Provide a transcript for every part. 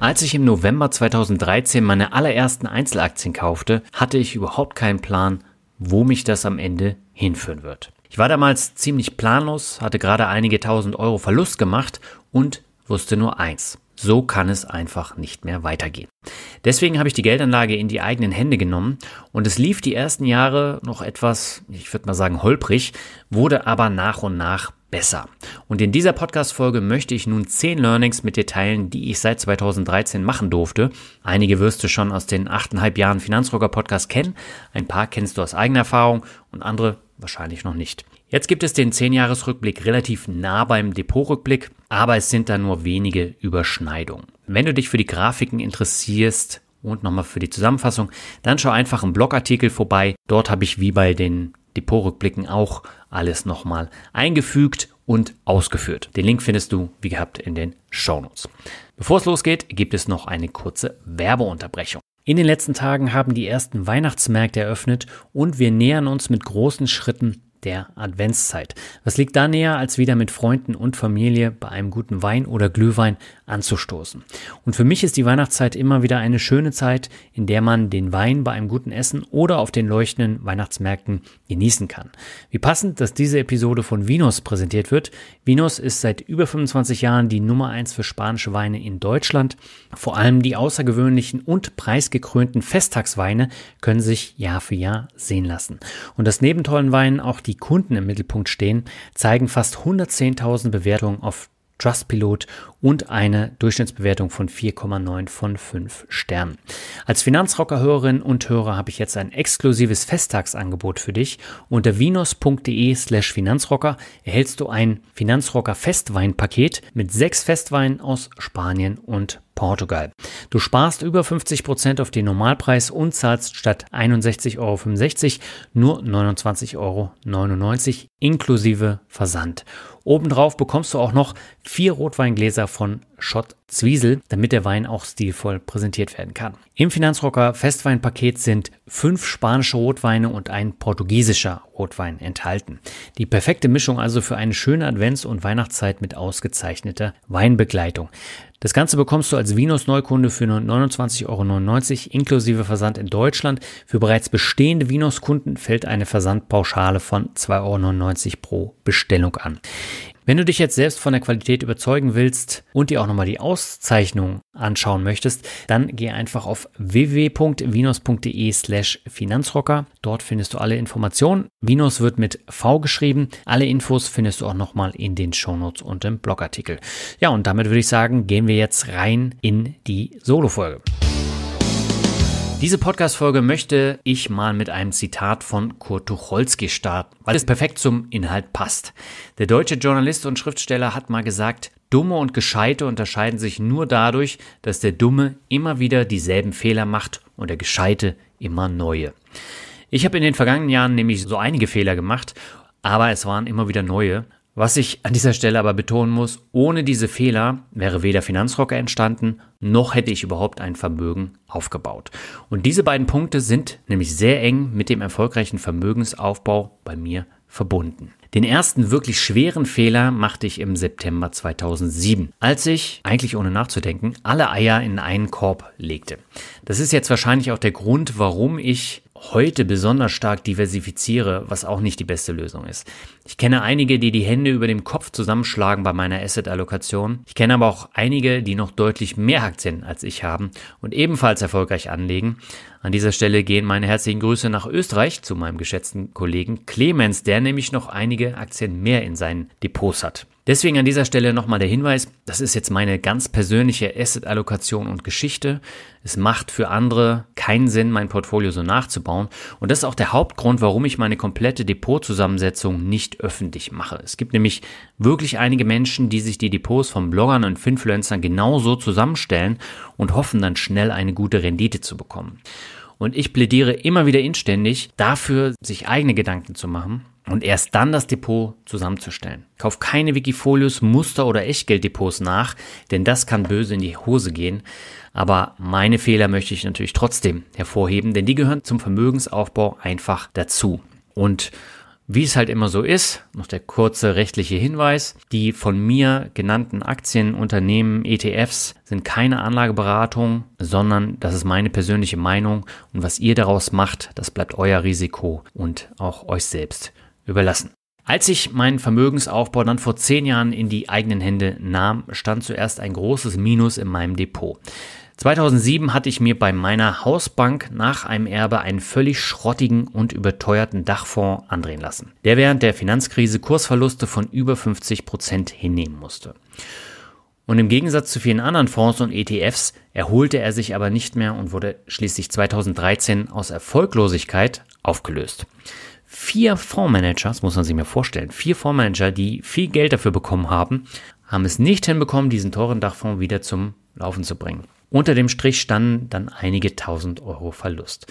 Als ich im November 2013 meine allerersten Einzelaktien kaufte, hatte ich überhaupt keinen Plan, wo mich das am Ende hinführen wird. Ich war damals ziemlich planlos, hatte gerade einige tausend Euro Verlust gemacht und wusste nur eins. So kann es einfach nicht mehr weitergehen. Deswegen habe ich die Geldanlage in die eigenen Hände genommen und es lief die ersten Jahre noch etwas, ich würde mal sagen, holprig, wurde aber nach und nach besser. Und in dieser Podcast-Folge möchte ich nun zehn Learnings mit dir teilen, die ich seit 2013 machen durfte. Einige wirst du schon aus den achteinhalb Jahren Finanzrocker Podcast kennen, ein paar kennst du aus eigener Erfahrung und andere wahrscheinlich noch nicht. Jetzt gibt es den 10-Jahres-Rückblick relativ nah beim Depot-Rückblick, aber es sind da nur wenige Überschneidungen. Wenn du dich für die Grafiken interessierst, und nochmal für die Zusammenfassung, dann schau einfach im Blogartikel vorbei. Dort habe ich wie bei den Depot-Rückblicken auch alles nochmal eingefügt und ausgeführt. Den Link findest du, wie gehabt, in den Shownotes. Bevor es losgeht, gibt es noch eine kurze Werbeunterbrechung. In den letzten Tagen haben die ersten Weihnachtsmärkte eröffnet und wir nähern uns mit großen Schritten der Adventszeit. Was liegt da näher, als wieder mit Freunden und Familie bei einem guten Wein oder Glühwein anzustoßen? Und für mich ist die Weihnachtszeit immer wieder eine schöne Zeit, in der man den Wein bei einem guten Essen oder auf den leuchtenden Weihnachtsmärkten genießen kann. Wie passend, dass diese Episode von Vinos präsentiert wird. Vinos ist seit über 25 Jahren die Nummer 1 für spanische Weine in Deutschland. Vor allem die außergewöhnlichen und preisgekrönten Festtagsweine können sich Jahr für Jahr sehen lassen. Und dass neben tollen Weinen auch die die Kunden im Mittelpunkt stehen, zeigen fast 110.000 Bewertungen auf Trustpilot und eine Durchschnittsbewertung von 4,9 von 5 Sternen. Als Finanzrocker-Hörerin und Hörer habe ich jetzt ein exklusives Festtagsangebot für dich. Unter vinos.de slash Finanzrocker erhältst du ein Finanzrocker-Festweinpaket mit sechs Festweinen aus Spanien und Portugal. Du sparst über 50% auf den Normalpreis und zahlst statt 61,65 Euro nur 29,99 Euro inklusive Versand. Obendrauf bekommst du auch noch vier Rotweingläser von Schott Zwiesel, damit der Wein auch stilvoll präsentiert werden kann. Im Finanzrocker Festweinpaket sind fünf spanische Rotweine und ein portugiesischer Rotwein enthalten. Die perfekte Mischung also für eine schöne Advents- und Weihnachtszeit mit ausgezeichneter Weinbegleitung. Das Ganze bekommst du als Vinos Neukunde für nur 29,99 Euro inklusive Versand in Deutschland. Für bereits bestehende Vinos Kunden fällt eine Versandpauschale von 2,99 Euro pro Bestellung an. Wenn du dich jetzt selbst von der Qualität überzeugen willst und dir auch nochmal die Auszeichnung anschauen möchtest, dann geh einfach auf www.vinus.de slash Finanzrocker. Dort findest du alle Informationen. Vinos wird mit V geschrieben. Alle Infos findest du auch nochmal in den Shownotes und im Blogartikel. Ja, und damit würde ich sagen, gehen wir jetzt rein in die Solo-Folge. Diese Podcast-Folge möchte ich mal mit einem Zitat von Kurt Tucholsky starten, weil es perfekt zum Inhalt passt. Der deutsche Journalist und Schriftsteller hat mal gesagt, Dumme und Gescheite unterscheiden sich nur dadurch, dass der Dumme immer wieder dieselben Fehler macht und der Gescheite immer neue. Ich habe in den vergangenen Jahren nämlich so einige Fehler gemacht, aber es waren immer wieder neue. Was ich an dieser Stelle aber betonen muss, ohne diese Fehler wäre weder Finanzrocker entstanden, noch hätte ich überhaupt ein Vermögen aufgebaut. Und diese beiden Punkte sind nämlich sehr eng mit dem erfolgreichen Vermögensaufbau bei mir verbunden. Den ersten wirklich schweren Fehler machte ich im September 2007, als ich, eigentlich ohne nachzudenken, alle Eier in einen Korb legte. Das ist jetzt wahrscheinlich auch der Grund, warum ich heute besonders stark diversifiziere, was auch nicht die beste Lösung ist. Ich kenne einige, die die Hände über dem Kopf zusammenschlagen bei meiner Asset-Allokation. Ich kenne aber auch einige, die noch deutlich mehr Aktien als ich haben und ebenfalls erfolgreich anlegen. An dieser Stelle gehen meine herzlichen Grüße nach Österreich zu meinem geschätzten Kollegen Clemens, der nämlich noch einige Aktien mehr in seinen Depots hat. Deswegen an dieser Stelle nochmal der Hinweis, das ist jetzt meine ganz persönliche Asset-Allokation und Geschichte. Es macht für andere keinen Sinn, mein Portfolio so nachzubauen. Und das ist auch der Hauptgrund, warum ich meine komplette Depotzusammensetzung nicht öffentlich mache. Es gibt nämlich wirklich einige Menschen, die sich die Depots von Bloggern und Influencern genauso zusammenstellen und hoffen dann schnell eine gute Rendite zu bekommen. Und ich plädiere immer wieder inständig dafür, sich eigene Gedanken zu machen und erst dann das Depot zusammenzustellen. Kauf keine Wikifolios, Muster oder Echtgelddepots nach, denn das kann böse in die Hose gehen. Aber meine Fehler möchte ich natürlich trotzdem hervorheben, denn die gehören zum Vermögensaufbau einfach dazu. Und wie es halt immer so ist, noch der kurze rechtliche Hinweis, die von mir genannten Aktienunternehmen, ETFs sind keine Anlageberatung, sondern das ist meine persönliche Meinung und was ihr daraus macht, das bleibt euer Risiko und auch euch selbst überlassen. Als ich meinen Vermögensaufbau dann vor zehn Jahren in die eigenen Hände nahm, stand zuerst ein großes Minus in meinem Depot. 2007 hatte ich mir bei meiner Hausbank nach einem Erbe einen völlig schrottigen und überteuerten Dachfonds andrehen lassen, der während der Finanzkrise Kursverluste von über 50 Prozent hinnehmen musste. Und im Gegensatz zu vielen anderen Fonds und ETFs erholte er sich aber nicht mehr und wurde schließlich 2013 aus Erfolglosigkeit aufgelöst. Vier Fondsmanagers, muss man sich mal vorstellen, vier Fondsmanager, die viel Geld dafür bekommen haben, haben es nicht hinbekommen, diesen teuren Dachfonds wieder zum Laufen zu bringen. Unter dem Strich standen dann einige tausend Euro Verlust.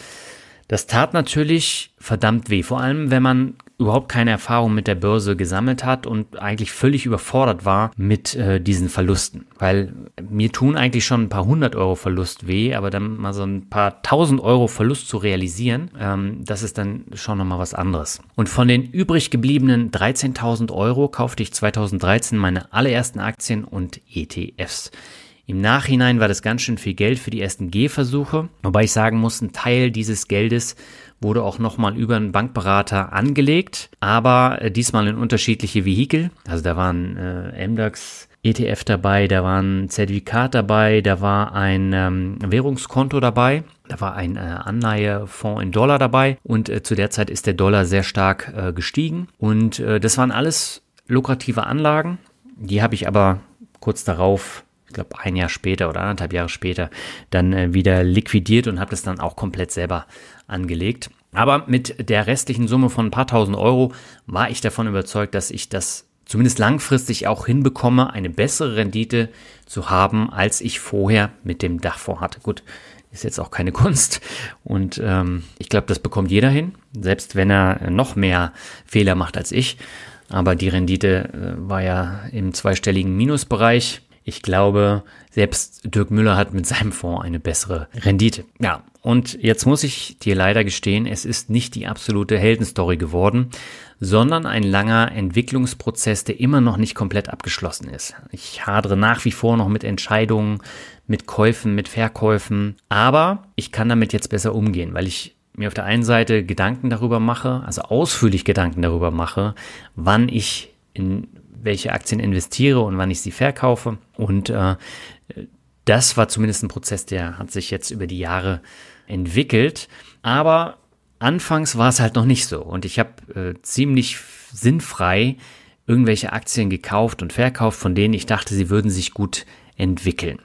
Das tat natürlich verdammt weh, vor allem wenn man überhaupt keine Erfahrung mit der Börse gesammelt hat und eigentlich völlig überfordert war mit äh, diesen Verlusten. Weil mir tun eigentlich schon ein paar hundert Euro Verlust weh, aber dann mal so ein paar tausend Euro Verlust zu realisieren, ähm, das ist dann schon nochmal was anderes. Und von den übrig gebliebenen 13.000 Euro kaufte ich 2013 meine allerersten Aktien und ETFs. Im Nachhinein war das ganz schön viel Geld für die ersten Gehversuche, wobei ich sagen muss, ein Teil dieses Geldes wurde auch nochmal über einen Bankberater angelegt, aber äh, diesmal in unterschiedliche Vehikel. Also da waren äh, MDAX ETF dabei, da war ein Zertifikat dabei, da war ein ähm, Währungskonto dabei, da war ein äh, Anleihefonds in Dollar dabei und äh, zu der Zeit ist der Dollar sehr stark äh, gestiegen und äh, das waren alles lukrative Anlagen, die habe ich aber kurz darauf ich glaube ein Jahr später oder anderthalb Jahre später dann äh, wieder liquidiert und habe das dann auch komplett selber angelegt. Aber mit der restlichen Summe von ein paar tausend Euro war ich davon überzeugt, dass ich das zumindest langfristig auch hinbekomme, eine bessere Rendite zu haben, als ich vorher mit dem Dach vorhatte. Gut, ist jetzt auch keine Kunst. Und ähm, ich glaube, das bekommt jeder hin, selbst wenn er noch mehr Fehler macht als ich. Aber die Rendite äh, war ja im zweistelligen Minusbereich. Ich glaube, selbst Dirk Müller hat mit seinem Fonds eine bessere Rendite. Ja, und jetzt muss ich dir leider gestehen, es ist nicht die absolute Heldenstory geworden, sondern ein langer Entwicklungsprozess, der immer noch nicht komplett abgeschlossen ist. Ich hadere nach wie vor noch mit Entscheidungen, mit Käufen, mit Verkäufen, aber ich kann damit jetzt besser umgehen, weil ich mir auf der einen Seite Gedanken darüber mache, also ausführlich Gedanken darüber mache, wann ich in welche Aktien investiere und wann ich sie verkaufe. Und äh, das war zumindest ein Prozess, der hat sich jetzt über die Jahre entwickelt. Aber anfangs war es halt noch nicht so. Und ich habe äh, ziemlich sinnfrei irgendwelche Aktien gekauft und verkauft, von denen ich dachte, sie würden sich gut entwickeln.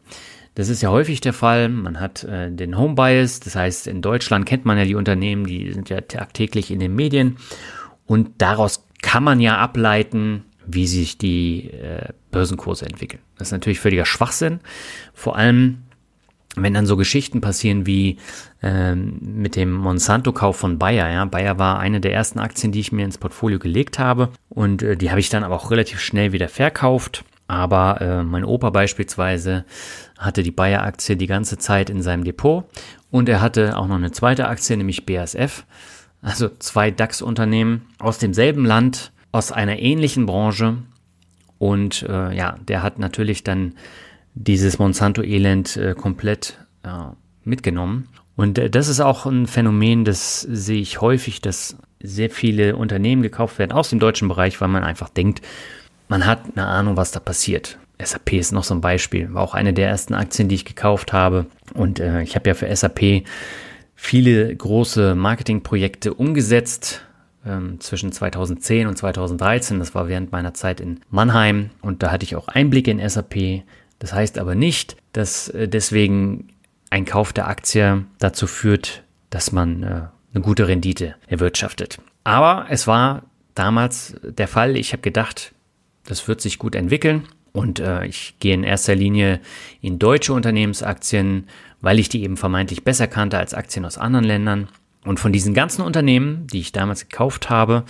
Das ist ja häufig der Fall. Man hat äh, den Home Bias, das heißt, in Deutschland kennt man ja die Unternehmen, die sind ja tagtäglich in den Medien. Und daraus kann man ja ableiten, wie sich die äh, Börsenkurse entwickeln. Das ist natürlich völliger Schwachsinn. Vor allem, wenn dann so Geschichten passieren wie ähm, mit dem Monsanto-Kauf von Bayer. Ja? Bayer war eine der ersten Aktien, die ich mir ins Portfolio gelegt habe und äh, die habe ich dann aber auch relativ schnell wieder verkauft. Aber äh, mein Opa beispielsweise hatte die Bayer-Aktie die ganze Zeit in seinem Depot und er hatte auch noch eine zweite Aktie, nämlich BASF. Also zwei DAX-Unternehmen aus demselben Land, aus einer ähnlichen Branche und äh, ja, der hat natürlich dann dieses Monsanto-Elend äh, komplett äh, mitgenommen. Und äh, das ist auch ein Phänomen, das sehe ich häufig, dass sehr viele Unternehmen gekauft werden aus dem deutschen Bereich, weil man einfach denkt, man hat eine Ahnung, was da passiert. SAP ist noch so ein Beispiel, war auch eine der ersten Aktien, die ich gekauft habe. Und äh, ich habe ja für SAP viele große Marketingprojekte umgesetzt, ähm, zwischen 2010 und 2013. Das war während meiner Zeit in Mannheim und da hatte ich auch Einblicke in SAP. Das heißt aber nicht, dass äh, deswegen ein Kauf der Aktie dazu führt, dass man äh, eine gute Rendite erwirtschaftet. Aber es war damals der Fall. Ich habe gedacht, das wird sich gut entwickeln. Und äh, ich gehe in erster Linie in deutsche Unternehmensaktien, weil ich die eben vermeintlich besser kannte als Aktien aus anderen Ländern. Und von diesen ganzen Unternehmen, die ich damals gekauft habe,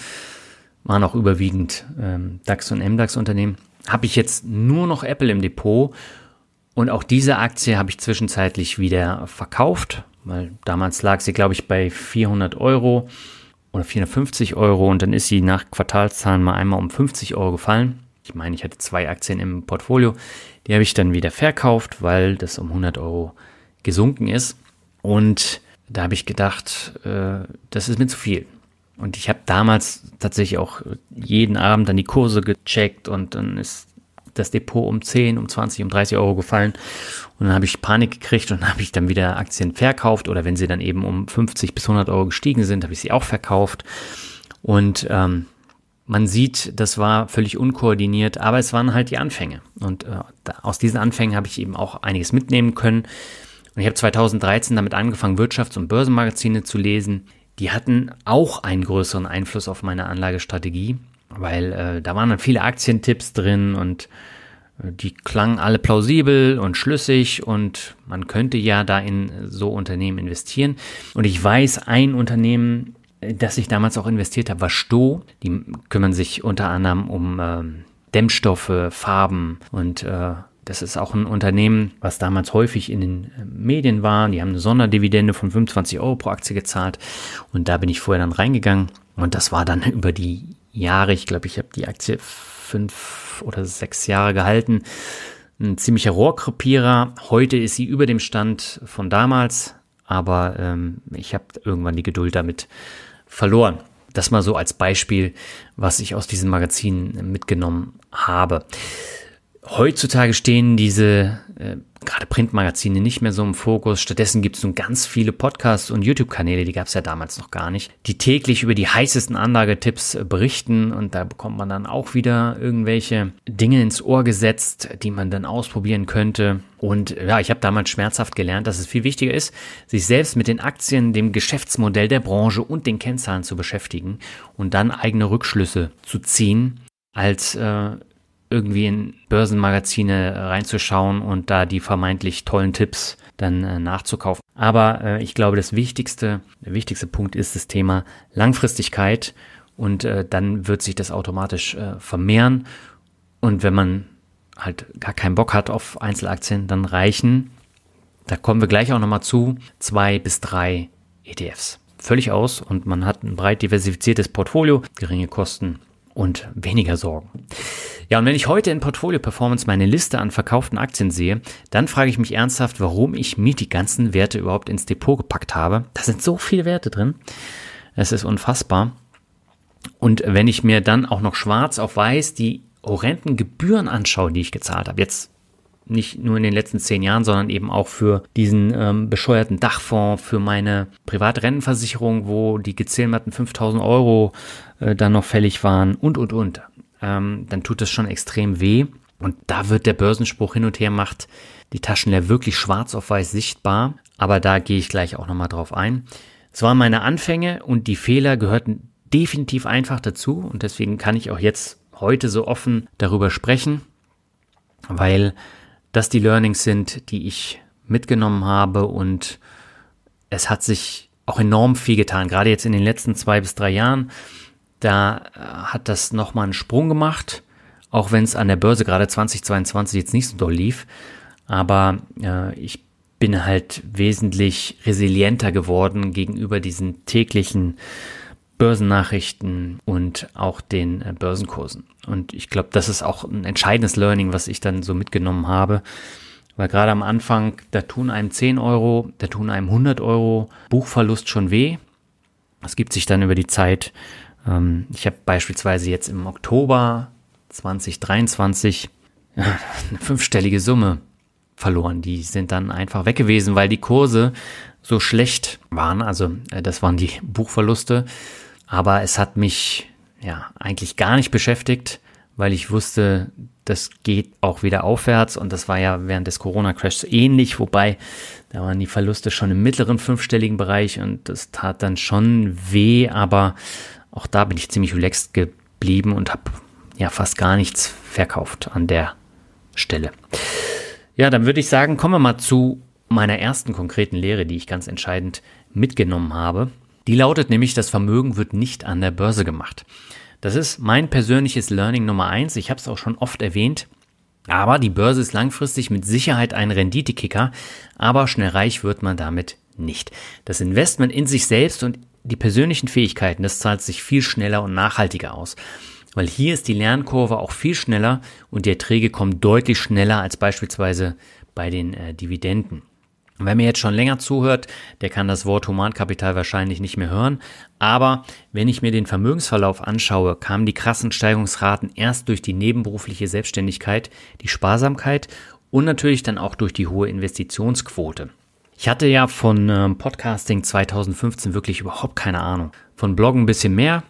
waren auch überwiegend ähm, DAX und MDAX-Unternehmen, habe ich jetzt nur noch Apple im Depot. Und auch diese Aktie habe ich zwischenzeitlich wieder verkauft, weil damals lag sie, glaube ich, bei 400 Euro oder 450 Euro und dann ist sie nach Quartalszahlen mal einmal um 50 Euro gefallen. Ich meine, ich hatte zwei Aktien im Portfolio, die habe ich dann wieder verkauft, weil das um 100 Euro gesunken ist. Und da habe ich gedacht, äh, das ist mir zu viel. Und ich habe damals tatsächlich auch jeden Abend dann die Kurse gecheckt und dann ist das Depot um 10, um 20, um 30 Euro gefallen. Und dann habe ich Panik gekriegt und habe ich dann wieder Aktien verkauft oder wenn sie dann eben um 50 bis 100 Euro gestiegen sind, habe ich sie auch verkauft. Und ähm, man sieht, das war völlig unkoordiniert, aber es waren halt die Anfänge. Und äh, aus diesen Anfängen habe ich eben auch einiges mitnehmen können. Und ich habe 2013 damit angefangen, Wirtschafts- und Börsenmagazine zu lesen. Die hatten auch einen größeren Einfluss auf meine Anlagestrategie, weil äh, da waren dann viele Aktientipps drin und äh, die klangen alle plausibel und schlüssig und man könnte ja da in so Unternehmen investieren. Und ich weiß, ein Unternehmen, äh, das ich damals auch investiert habe, war Sto. Die kümmern sich unter anderem um äh, Dämmstoffe, Farben und äh, das ist auch ein Unternehmen, was damals häufig in den äh, Medien war. Die haben eine Sonderdividende von 25 Euro pro Aktie gezahlt. Und da bin ich vorher dann reingegangen. Und das war dann über die Jahre, ich glaube, ich habe die Aktie fünf oder sechs Jahre gehalten. Ein ziemlicher Rohrkrepierer. Heute ist sie über dem Stand von damals, aber ähm, ich habe irgendwann die Geduld damit verloren. Das mal so als Beispiel, was ich aus diesem Magazin mitgenommen habe. Heutzutage stehen diese äh, gerade Printmagazine nicht mehr so im Fokus. Stattdessen gibt es nun ganz viele Podcasts und YouTube-Kanäle, die gab es ja damals noch gar nicht, die täglich über die heißesten Anlagetipps berichten und da bekommt man dann auch wieder irgendwelche Dinge ins Ohr gesetzt, die man dann ausprobieren könnte. Und ja, ich habe damals schmerzhaft gelernt, dass es viel wichtiger ist, sich selbst mit den Aktien, dem Geschäftsmodell der Branche und den Kennzahlen zu beschäftigen und dann eigene Rückschlüsse zu ziehen als äh, irgendwie in Börsenmagazine äh, reinzuschauen und da die vermeintlich tollen Tipps dann äh, nachzukaufen. Aber äh, ich glaube, das wichtigste, der wichtigste Punkt ist das Thema Langfristigkeit und äh, dann wird sich das automatisch äh, vermehren. Und wenn man halt gar keinen Bock hat auf Einzelaktien, dann reichen, da kommen wir gleich auch nochmal zu, zwei bis drei ETFs. Völlig aus und man hat ein breit diversifiziertes Portfolio, geringe Kosten und weniger Sorgen. Ja, und wenn ich heute in Portfolio Performance meine Liste an verkauften Aktien sehe, dann frage ich mich ernsthaft, warum ich mir die ganzen Werte überhaupt ins Depot gepackt habe. Da sind so viele Werte drin. Es ist unfassbar. Und wenn ich mir dann auch noch schwarz auf weiß die horrenden Gebühren anschaue, die ich gezahlt habe, jetzt nicht nur in den letzten zehn Jahren, sondern eben auch für diesen ähm, bescheuerten Dachfonds, für meine Privatrennenversicherung, wo die gezählten 5000 Euro äh, dann noch fällig waren und, und, und ähm, dann tut das schon extrem weh. Und da wird der Börsenspruch hin und her macht die Taschen leer wirklich schwarz auf weiß sichtbar. Aber da gehe ich gleich auch nochmal drauf ein. Es waren meine Anfänge und die Fehler gehörten definitiv einfach dazu. Und deswegen kann ich auch jetzt heute so offen darüber sprechen, weil das die Learnings sind, die ich mitgenommen habe. Und es hat sich auch enorm viel getan, gerade jetzt in den letzten zwei bis drei Jahren. Da äh, hat das nochmal einen Sprung gemacht, auch wenn es an der Börse gerade 2022 jetzt nicht so doll lief. Aber äh, ich bin halt wesentlich resilienter geworden gegenüber diesen täglichen Börsennachrichten und auch den äh, Börsenkursen. Und ich glaube, das ist auch ein entscheidendes Learning, was ich dann so mitgenommen habe. Weil gerade am Anfang, da tun einem 10 Euro, da tun einem 100 Euro Buchverlust schon weh. Das gibt sich dann über die Zeit ähm, ich habe beispielsweise jetzt im Oktober 2023 eine fünfstellige Summe verloren. Die sind dann einfach weg gewesen, weil die Kurse so schlecht waren. Also äh, das waren die Buchverluste. Aber es hat mich ja eigentlich gar nicht beschäftigt, weil ich wusste, das geht auch wieder aufwärts. Und das war ja während des Corona-Crashs ähnlich, wobei da waren die Verluste schon im mittleren fünfstelligen Bereich und das tat dann schon weh, aber auch da bin ich ziemlich relaxed geblieben und habe ja fast gar nichts verkauft an der Stelle. Ja, dann würde ich sagen, kommen wir mal zu meiner ersten konkreten Lehre, die ich ganz entscheidend mitgenommen habe. Die lautet nämlich, das Vermögen wird nicht an der Börse gemacht. Das ist mein persönliches Learning Nummer eins. Ich habe es auch schon oft erwähnt. Aber die Börse ist langfristig mit Sicherheit ein Renditekicker, aber schnell reich wird man damit nicht. Das Investment in sich selbst und die persönlichen Fähigkeiten, das zahlt sich viel schneller und nachhaltiger aus. Weil hier ist die Lernkurve auch viel schneller und die Erträge kommen deutlich schneller als beispielsweise bei den äh, Dividenden. Wer mir jetzt schon länger zuhört, der kann das Wort Humankapital wahrscheinlich nicht mehr hören. Aber wenn ich mir den Vermögensverlauf anschaue, kamen die krassen Steigerungsraten erst durch die nebenberufliche Selbstständigkeit, die Sparsamkeit und natürlich dann auch durch die hohe Investitionsquote. Ich hatte ja von ähm, Podcasting 2015 wirklich überhaupt keine Ahnung. Von Bloggen ein bisschen mehr,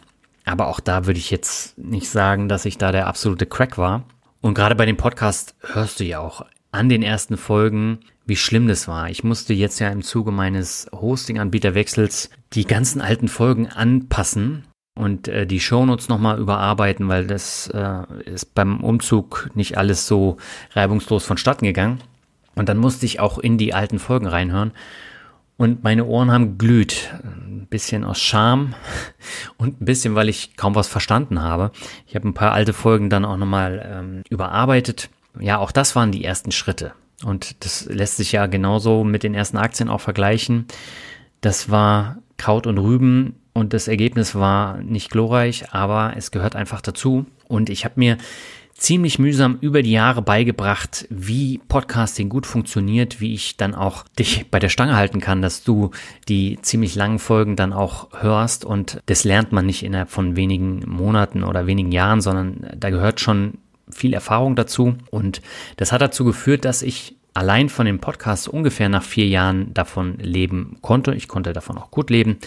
aber auch da würde ich jetzt nicht sagen, dass ich da der absolute Crack war. Und gerade bei dem Podcast hörst du ja auch an den ersten Folgen, wie schlimm das war. Ich musste jetzt ja im Zuge meines Hosting-Anbieterwechsels die ganzen alten Folgen anpassen und äh, die Shownotes nochmal überarbeiten, weil das äh, ist beim Umzug nicht alles so reibungslos vonstatten gegangen. Und dann musste ich auch in die alten Folgen reinhören. Und meine Ohren haben glüht. Ein bisschen aus Scham und ein bisschen, weil ich kaum was verstanden habe. Ich habe ein paar alte Folgen dann auch nochmal ähm, überarbeitet. Ja, auch das waren die ersten Schritte. Und das lässt sich ja genauso mit den ersten Aktien auch vergleichen. Das war Kraut und Rüben und das Ergebnis war nicht glorreich, aber es gehört einfach dazu. Und ich habe mir ziemlich mühsam über die Jahre beigebracht, wie Podcasting gut funktioniert, wie ich dann auch dich bei der Stange halten kann, dass du die ziemlich langen Folgen dann auch hörst. Und das lernt man nicht innerhalb von wenigen Monaten oder wenigen Jahren, sondern da gehört schon viel Erfahrung dazu. Und das hat dazu geführt, dass ich allein von dem Podcast ungefähr nach vier Jahren davon leben konnte. Ich konnte davon auch gut leben.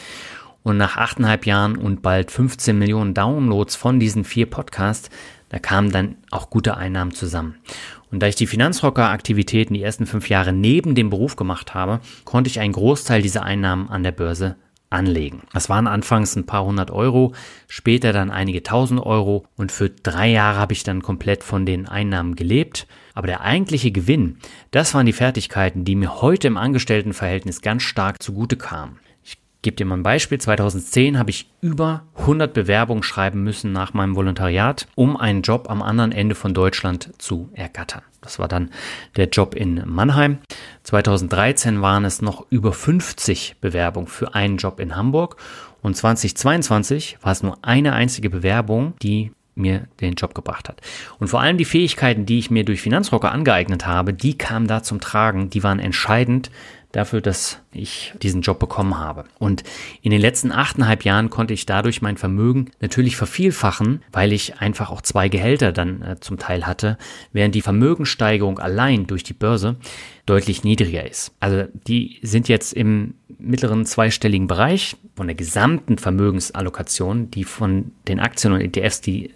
Und nach achteinhalb Jahren und bald 15 Millionen Downloads von diesen vier Podcasts da kamen dann auch gute Einnahmen zusammen. Und da ich die Finanzrocker-Aktivitäten die ersten fünf Jahre neben dem Beruf gemacht habe, konnte ich einen Großteil dieser Einnahmen an der Börse anlegen. Das waren anfangs ein paar hundert Euro, später dann einige tausend Euro und für drei Jahre habe ich dann komplett von den Einnahmen gelebt. Aber der eigentliche Gewinn, das waren die Fertigkeiten, die mir heute im Angestelltenverhältnis ganz stark zugute kamen gebe dir mal ein Beispiel. 2010 habe ich über 100 Bewerbungen schreiben müssen nach meinem Volontariat, um einen Job am anderen Ende von Deutschland zu ergattern. Das war dann der Job in Mannheim. 2013 waren es noch über 50 Bewerbungen für einen Job in Hamburg. Und 2022 war es nur eine einzige Bewerbung, die mir den Job gebracht hat. Und vor allem die Fähigkeiten, die ich mir durch Finanzrocker angeeignet habe, die kamen da zum Tragen, die waren entscheidend dafür, dass ich diesen Job bekommen habe. Und in den letzten achteinhalb Jahren konnte ich dadurch mein Vermögen natürlich vervielfachen, weil ich einfach auch zwei Gehälter dann äh, zum Teil hatte, während die Vermögensteigerung allein durch die Börse deutlich niedriger ist. Also die sind jetzt im mittleren zweistelligen Bereich von der gesamten Vermögensallokation, die von den Aktien und ETFs, die äh,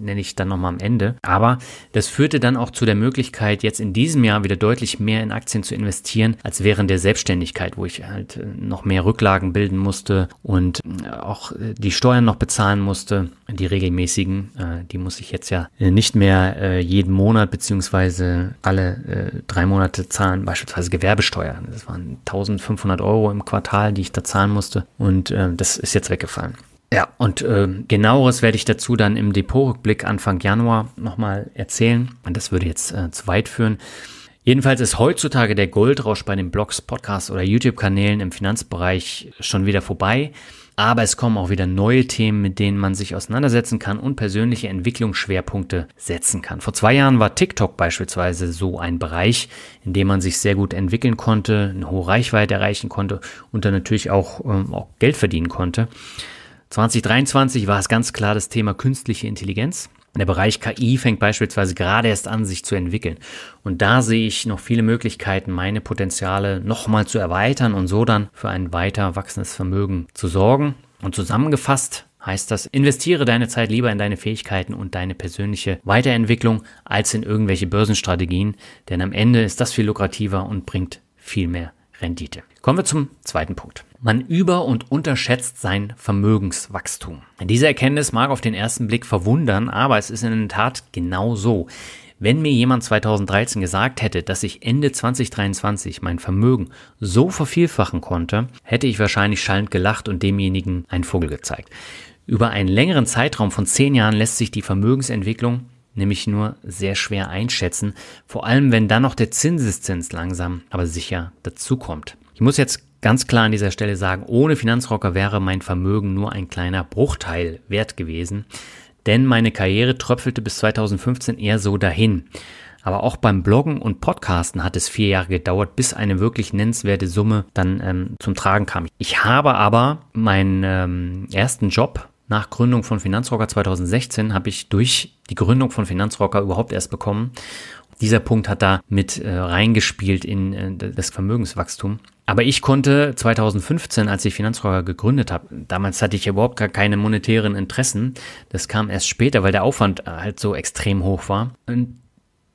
nenne ich dann nochmal am Ende. Aber das führte dann auch zu der Möglichkeit, jetzt in diesem Jahr wieder deutlich mehr in Aktien zu investieren, als während der Selbstständigkeit, wo ich halt äh, noch mehr Rücklagen bilden musste und äh, auch äh, die Steuern noch bezahlen musste, die regelmäßigen, äh, die muss ich jetzt ja nicht mehr äh, jeden Monat beziehungsweise alle drei Monate zahlen waren beispielsweise Gewerbesteuer. Das waren 1500 Euro im Quartal, die ich da zahlen musste. Und äh, das ist jetzt weggefallen. Ja, und äh, genaueres werde ich dazu dann im Depotrückblick Anfang Januar nochmal erzählen. Das würde jetzt äh, zu weit führen. Jedenfalls ist heutzutage der Goldrausch bei den Blogs, Podcasts oder YouTube-Kanälen im Finanzbereich schon wieder vorbei aber es kommen auch wieder neue Themen, mit denen man sich auseinandersetzen kann und persönliche Entwicklungsschwerpunkte setzen kann. Vor zwei Jahren war TikTok beispielsweise so ein Bereich, in dem man sich sehr gut entwickeln konnte, eine hohe Reichweite erreichen konnte und dann natürlich auch, ähm, auch Geld verdienen konnte. 2023 war es ganz klar das Thema künstliche Intelligenz. Der Bereich KI fängt beispielsweise gerade erst an, sich zu entwickeln. Und da sehe ich noch viele Möglichkeiten, meine Potenziale nochmal zu erweitern und so dann für ein weiter wachsendes Vermögen zu sorgen. Und zusammengefasst heißt das, investiere deine Zeit lieber in deine Fähigkeiten und deine persönliche Weiterentwicklung als in irgendwelche Börsenstrategien, denn am Ende ist das viel lukrativer und bringt viel mehr Rendite. Kommen wir zum zweiten Punkt. Man über- und unterschätzt sein Vermögenswachstum. Diese Erkenntnis mag auf den ersten Blick verwundern, aber es ist in der Tat genau so. Wenn mir jemand 2013 gesagt hätte, dass ich Ende 2023 mein Vermögen so vervielfachen konnte, hätte ich wahrscheinlich schallend gelacht und demjenigen einen Vogel gezeigt. Über einen längeren Zeitraum von zehn Jahren lässt sich die Vermögensentwicklung nämlich nur sehr schwer einschätzen, vor allem wenn dann noch der Zinseszins langsam, aber sicher dazukommt. Ich muss jetzt ganz klar an dieser Stelle sagen, ohne Finanzrocker wäre mein Vermögen nur ein kleiner Bruchteil wert gewesen, denn meine Karriere tröpfelte bis 2015 eher so dahin. Aber auch beim Bloggen und Podcasten hat es vier Jahre gedauert, bis eine wirklich nennenswerte Summe dann ähm, zum Tragen kam. Ich habe aber meinen ähm, ersten Job nach Gründung von Finanzrocker 2016 habe ich durch die Gründung von Finanzrocker überhaupt erst bekommen. Dieser Punkt hat da mit äh, reingespielt in äh, das Vermögenswachstum. Aber ich konnte 2015, als ich Finanzrocker gegründet habe, damals hatte ich überhaupt gar keine monetären Interessen. Das kam erst später, weil der Aufwand äh, halt so extrem hoch war. Und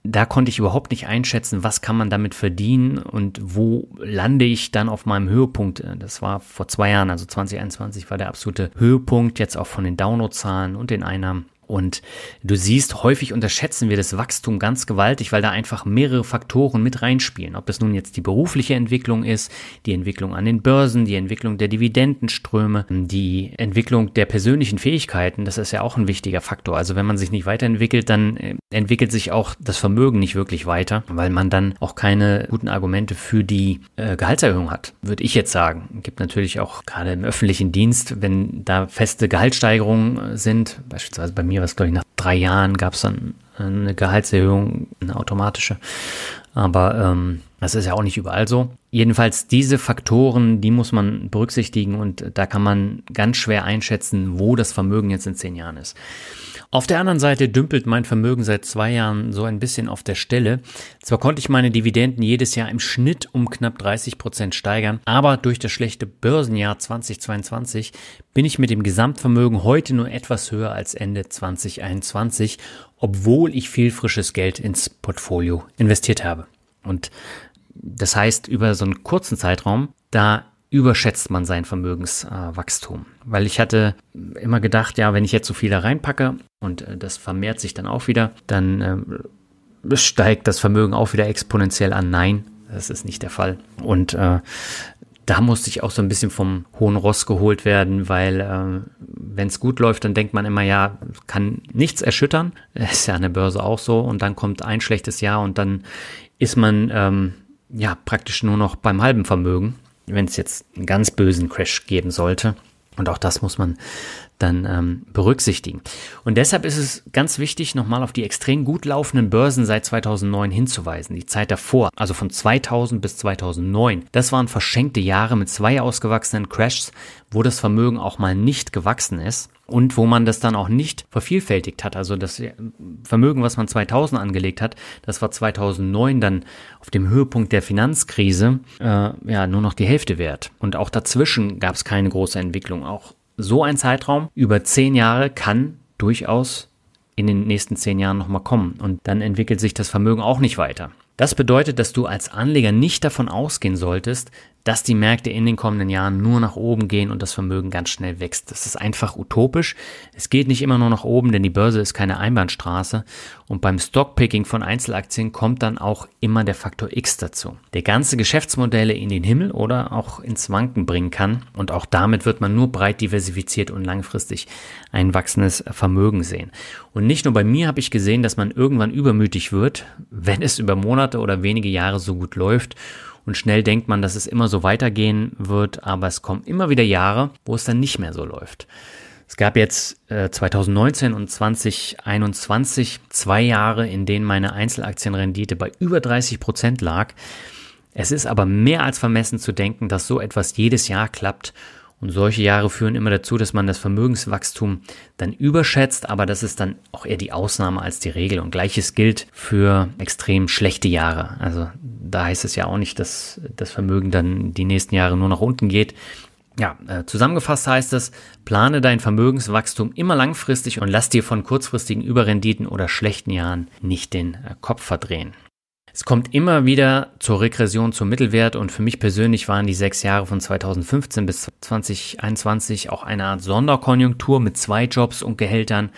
da konnte ich überhaupt nicht einschätzen, was kann man damit verdienen und wo lande ich dann auf meinem Höhepunkt. Äh, das war vor zwei Jahren, also 2021 war der absolute Höhepunkt jetzt auch von den Downloadzahlen und den Einnahmen. Und du siehst, häufig unterschätzen wir das Wachstum ganz gewaltig, weil da einfach mehrere Faktoren mit reinspielen. Ob das nun jetzt die berufliche Entwicklung ist, die Entwicklung an den Börsen, die Entwicklung der Dividendenströme, die Entwicklung der persönlichen Fähigkeiten, das ist ja auch ein wichtiger Faktor. Also wenn man sich nicht weiterentwickelt, dann äh, entwickelt sich auch das Vermögen nicht wirklich weiter, weil man dann auch keine guten Argumente für die äh, Gehaltserhöhung hat, würde ich jetzt sagen. Gibt natürlich auch gerade im öffentlichen Dienst, wenn da feste Gehaltssteigerungen äh, sind, beispielsweise bei mir mir war es, glaube ich, nach drei Jahren gab es dann äh, eine Gehaltserhöhung, eine automatische. Aber ähm, das ist ja auch nicht überall so. Jedenfalls diese Faktoren, die muss man berücksichtigen und da kann man ganz schwer einschätzen, wo das Vermögen jetzt in zehn Jahren ist. Auf der anderen Seite dümpelt mein Vermögen seit zwei Jahren so ein bisschen auf der Stelle. Zwar konnte ich meine Dividenden jedes Jahr im Schnitt um knapp 30 Prozent steigern, aber durch das schlechte Börsenjahr 2022 bin ich mit dem Gesamtvermögen heute nur etwas höher als Ende 2021, obwohl ich viel frisches Geld ins Portfolio investiert habe. Und das heißt, über so einen kurzen Zeitraum, da überschätzt man sein Vermögenswachstum. Weil ich hatte immer gedacht, ja, wenn ich jetzt so viel da reinpacke und äh, das vermehrt sich dann auch wieder, dann ähm, steigt das Vermögen auch wieder exponentiell an. Nein, das ist nicht der Fall. Und äh, da musste ich auch so ein bisschen vom hohen Ross geholt werden, weil äh, wenn es gut läuft, dann denkt man immer, ja, kann nichts erschüttern. Ist ja an der Börse auch so. Und dann kommt ein schlechtes Jahr und dann ist man ähm, ja praktisch nur noch beim halben Vermögen wenn es jetzt einen ganz bösen Crash geben sollte. Und auch das muss man dann ähm, berücksichtigen. Und deshalb ist es ganz wichtig, nochmal auf die extrem gut laufenden Börsen seit 2009 hinzuweisen. Die Zeit davor, also von 2000 bis 2009, das waren verschenkte Jahre mit zwei ausgewachsenen Crashs, wo das Vermögen auch mal nicht gewachsen ist und wo man das dann auch nicht vervielfältigt hat. Also das äh, Vermögen, was man 2000 angelegt hat, das war 2009 dann auf dem Höhepunkt der Finanzkrise äh, ja nur noch die Hälfte wert. Und auch dazwischen gab es keine große Entwicklung. Auch so ein Zeitraum über zehn Jahre kann durchaus in den nächsten zehn Jahren nochmal kommen. Und dann entwickelt sich das Vermögen auch nicht weiter. Das bedeutet, dass du als Anleger nicht davon ausgehen solltest, dass die Märkte in den kommenden Jahren nur nach oben gehen und das Vermögen ganz schnell wächst. Das ist einfach utopisch. Es geht nicht immer nur nach oben, denn die Börse ist keine Einbahnstraße. Und beim Stockpicking von Einzelaktien kommt dann auch immer der Faktor X dazu, der ganze Geschäftsmodelle in den Himmel oder auch ins Wanken bringen kann. Und auch damit wird man nur breit diversifiziert und langfristig ein wachsendes Vermögen sehen. Und nicht nur bei mir habe ich gesehen, dass man irgendwann übermütig wird, wenn es über Monate oder wenige Jahre so gut läuft und schnell denkt man, dass es immer so weitergehen wird, aber es kommen immer wieder Jahre, wo es dann nicht mehr so läuft. Es gab jetzt äh, 2019 und 2021 zwei Jahre, in denen meine Einzelaktienrendite bei über 30 Prozent lag. Es ist aber mehr als vermessen zu denken, dass so etwas jedes Jahr klappt. Und solche Jahre führen immer dazu, dass man das Vermögenswachstum dann überschätzt, aber das ist dann auch eher die Ausnahme als die Regel. Und gleiches gilt für extrem schlechte Jahre. Also da heißt es ja auch nicht, dass das Vermögen dann die nächsten Jahre nur nach unten geht. Ja, äh, zusammengefasst heißt es, plane dein Vermögenswachstum immer langfristig und lass dir von kurzfristigen Überrenditen oder schlechten Jahren nicht den äh, Kopf verdrehen. Es kommt immer wieder zur Regression zum Mittelwert und für mich persönlich waren die sechs Jahre von 2015 bis 2021 auch eine Art Sonderkonjunktur mit zwei Jobs und Gehältern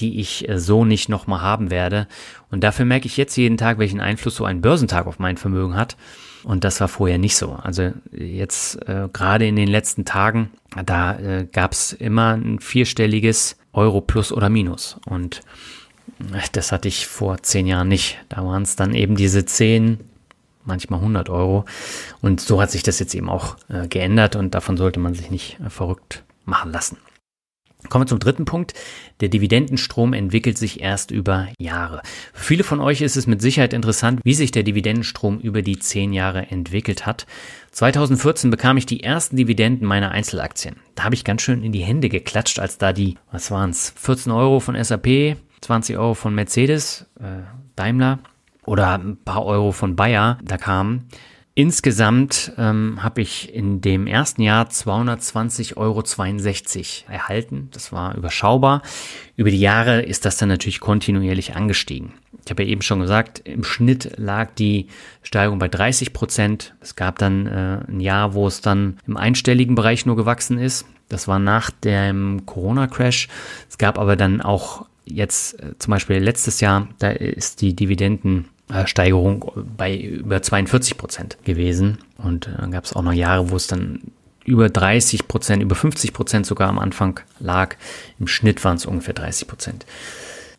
die ich äh, so nicht nochmal haben werde. Und dafür merke ich jetzt jeden Tag, welchen Einfluss so ein Börsentag auf mein Vermögen hat. Und das war vorher nicht so. Also jetzt äh, gerade in den letzten Tagen, da äh, gab es immer ein vierstelliges Euro plus oder minus. Und äh, das hatte ich vor zehn Jahren nicht. Da waren es dann eben diese zehn, manchmal 100 Euro. Und so hat sich das jetzt eben auch äh, geändert und davon sollte man sich nicht äh, verrückt machen lassen. Kommen wir zum dritten Punkt. Der Dividendenstrom entwickelt sich erst über Jahre. Für viele von euch ist es mit Sicherheit interessant, wie sich der Dividendenstrom über die zehn Jahre entwickelt hat. 2014 bekam ich die ersten Dividenden meiner Einzelaktien. Da habe ich ganz schön in die Hände geklatscht, als da die, was waren es, 14 Euro von SAP, 20 Euro von Mercedes, äh, Daimler oder ein paar Euro von Bayer da kamen. Insgesamt ähm, habe ich in dem ersten Jahr 220,62 Euro erhalten. Das war überschaubar. Über die Jahre ist das dann natürlich kontinuierlich angestiegen. Ich habe ja eben schon gesagt, im Schnitt lag die Steigerung bei 30 Prozent. Es gab dann äh, ein Jahr, wo es dann im einstelligen Bereich nur gewachsen ist. Das war nach dem Corona-Crash. Es gab aber dann auch jetzt äh, zum Beispiel letztes Jahr, da ist die Dividenden äh, Steigerung bei über 42 Prozent gewesen. Und äh, dann gab es auch noch Jahre, wo es dann über 30 Prozent, über 50 Prozent sogar am Anfang lag. Im Schnitt waren es ungefähr 30 Prozent.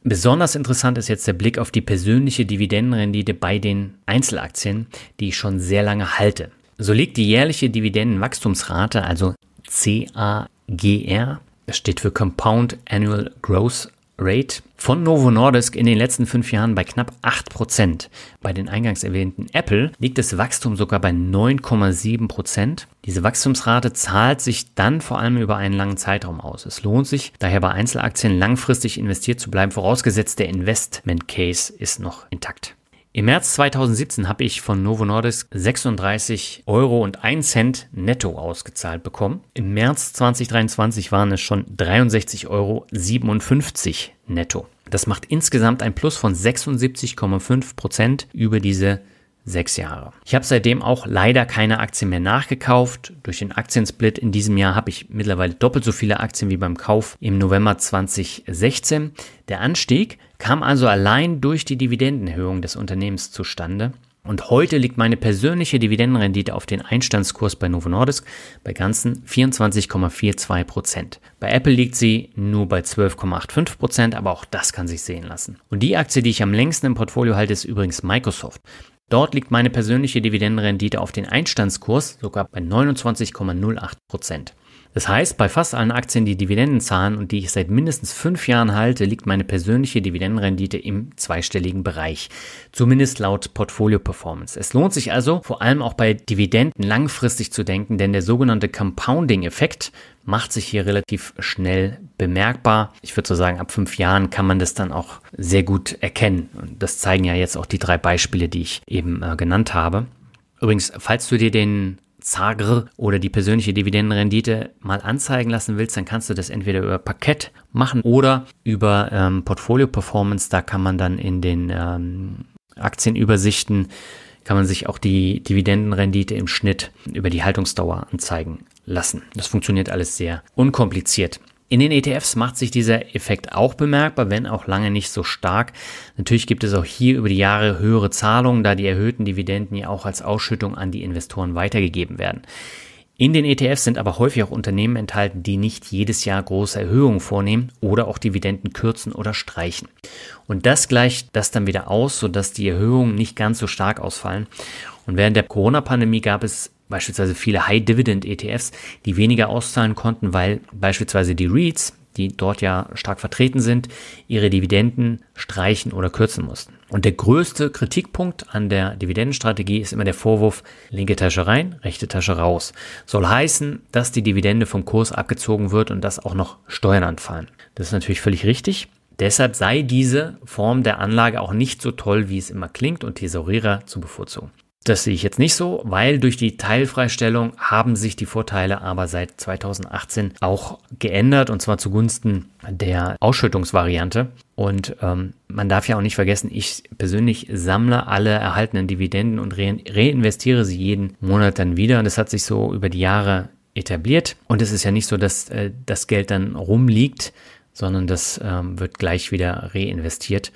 Besonders interessant ist jetzt der Blick auf die persönliche Dividendenrendite bei den Einzelaktien, die ich schon sehr lange halte. So liegt die jährliche Dividendenwachstumsrate, also CAGR, das steht für Compound Annual Growth Rate von Novo Nordisk in den letzten fünf Jahren bei knapp 8%. Bei den eingangs erwähnten Apple liegt das Wachstum sogar bei 9,7%. Prozent. Diese Wachstumsrate zahlt sich dann vor allem über einen langen Zeitraum aus. Es lohnt sich daher bei Einzelaktien langfristig investiert zu bleiben, vorausgesetzt der Investment Case ist noch intakt. Im März 2017 habe ich von Novo Nordisk 36 Euro und 1 Cent netto ausgezahlt bekommen. Im März 2023 waren es schon 63,57 Euro netto. Das macht insgesamt ein Plus von 76,5 Prozent über diese sechs Jahre. Ich habe seitdem auch leider keine Aktien mehr nachgekauft. Durch den Aktiensplit in diesem Jahr habe ich mittlerweile doppelt so viele Aktien wie beim Kauf im November 2016. Der Anstieg kam also allein durch die Dividendenhöhung des Unternehmens zustande. Und heute liegt meine persönliche Dividendenrendite auf den Einstandskurs bei Novo Nordisk bei ganzen 24,42 Prozent. Bei Apple liegt sie nur bei 12,85 Prozent, aber auch das kann sich sehen lassen. Und die Aktie, die ich am längsten im Portfolio halte, ist übrigens Microsoft. Dort liegt meine persönliche Dividendenrendite auf den Einstandskurs sogar bei 29,08 Prozent. Das heißt, bei fast allen Aktien, die Dividenden zahlen und die ich seit mindestens fünf Jahren halte, liegt meine persönliche Dividendenrendite im zweistelligen Bereich. Zumindest laut Portfolio Performance. Es lohnt sich also, vor allem auch bei Dividenden langfristig zu denken, denn der sogenannte Compounding-Effekt macht sich hier relativ schnell bemerkbar. Ich würde so sagen, ab fünf Jahren kann man das dann auch sehr gut erkennen. Und das zeigen ja jetzt auch die drei Beispiele, die ich eben äh, genannt habe. Übrigens, falls du dir den Zagr oder die persönliche Dividendenrendite mal anzeigen lassen willst, dann kannst du das entweder über Parkett machen oder über ähm, Portfolio Performance. Da kann man dann in den ähm, Aktienübersichten kann man sich auch die Dividendenrendite im Schnitt über die Haltungsdauer anzeigen lassen. Das funktioniert alles sehr unkompliziert. In den ETFs macht sich dieser Effekt auch bemerkbar, wenn auch lange nicht so stark. Natürlich gibt es auch hier über die Jahre höhere Zahlungen, da die erhöhten Dividenden ja auch als Ausschüttung an die Investoren weitergegeben werden. In den ETFs sind aber häufig auch Unternehmen enthalten, die nicht jedes Jahr große Erhöhungen vornehmen oder auch Dividenden kürzen oder streichen. Und das gleicht das dann wieder aus, sodass die Erhöhungen nicht ganz so stark ausfallen. Und während der Corona-Pandemie gab es beispielsweise viele High-Dividend-ETFs, die weniger auszahlen konnten, weil beispielsweise die REITs, die dort ja stark vertreten sind, ihre Dividenden streichen oder kürzen mussten. Und der größte Kritikpunkt an der Dividendenstrategie ist immer der Vorwurf, linke Tasche rein, rechte Tasche raus. Soll heißen, dass die Dividende vom Kurs abgezogen wird und dass auch noch Steuern anfallen. Das ist natürlich völlig richtig. Deshalb sei diese Form der Anlage auch nicht so toll, wie es immer klingt und Thesaurierer zu bevorzugen. Das sehe ich jetzt nicht so, weil durch die Teilfreistellung haben sich die Vorteile aber seit 2018 auch geändert und zwar zugunsten der Ausschüttungsvariante. Und ähm, man darf ja auch nicht vergessen, ich persönlich sammle alle erhaltenen Dividenden und re reinvestiere sie jeden Monat dann wieder. Und das hat sich so über die Jahre etabliert. Und es ist ja nicht so, dass äh, das Geld dann rumliegt, sondern das ähm, wird gleich wieder reinvestiert.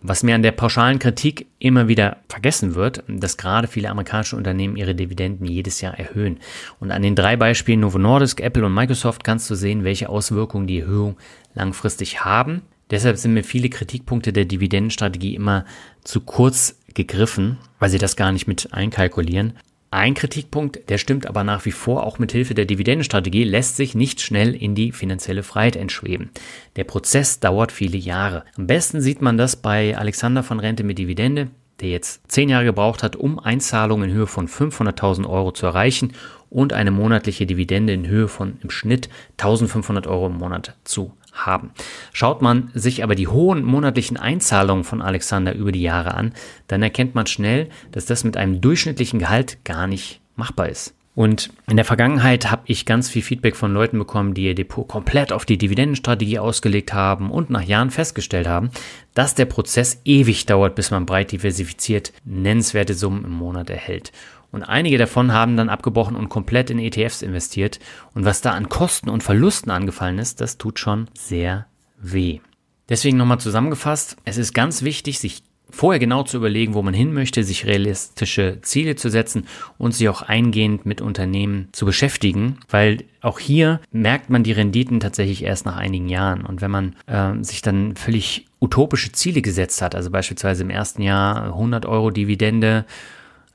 Was mir an der pauschalen Kritik immer wieder vergessen wird, dass gerade viele amerikanische Unternehmen ihre Dividenden jedes Jahr erhöhen. Und an den drei Beispielen Novo Nordisk, Apple und Microsoft kannst du sehen, welche Auswirkungen die Erhöhung langfristig haben. Deshalb sind mir viele Kritikpunkte der Dividendenstrategie immer zu kurz gegriffen, weil sie das gar nicht mit einkalkulieren. Ein Kritikpunkt, der stimmt aber nach wie vor auch mit Hilfe der Dividendenstrategie, lässt sich nicht schnell in die finanzielle Freiheit entschweben. Der Prozess dauert viele Jahre. Am besten sieht man das bei Alexander von Rente mit Dividende, der jetzt zehn Jahre gebraucht hat, um Einzahlungen in Höhe von 500.000 Euro zu erreichen und eine monatliche Dividende in Höhe von im Schnitt 1500 Euro im Monat zu haben. Schaut man sich aber die hohen monatlichen Einzahlungen von Alexander über die Jahre an, dann erkennt man schnell, dass das mit einem durchschnittlichen Gehalt gar nicht machbar ist. Und in der Vergangenheit habe ich ganz viel Feedback von Leuten bekommen, die ihr Depot komplett auf die Dividendenstrategie ausgelegt haben und nach Jahren festgestellt haben, dass der Prozess ewig dauert, bis man breit diversifiziert nennenswerte Summen im Monat erhält. Und einige davon haben dann abgebrochen und komplett in ETFs investiert. Und was da an Kosten und Verlusten angefallen ist, das tut schon sehr weh. Deswegen nochmal zusammengefasst, es ist ganz wichtig, sich vorher genau zu überlegen, wo man hin möchte, sich realistische Ziele zu setzen und sich auch eingehend mit Unternehmen zu beschäftigen, weil auch hier merkt man die Renditen tatsächlich erst nach einigen Jahren. Und wenn man äh, sich dann völlig utopische Ziele gesetzt hat, also beispielsweise im ersten Jahr 100 Euro Dividende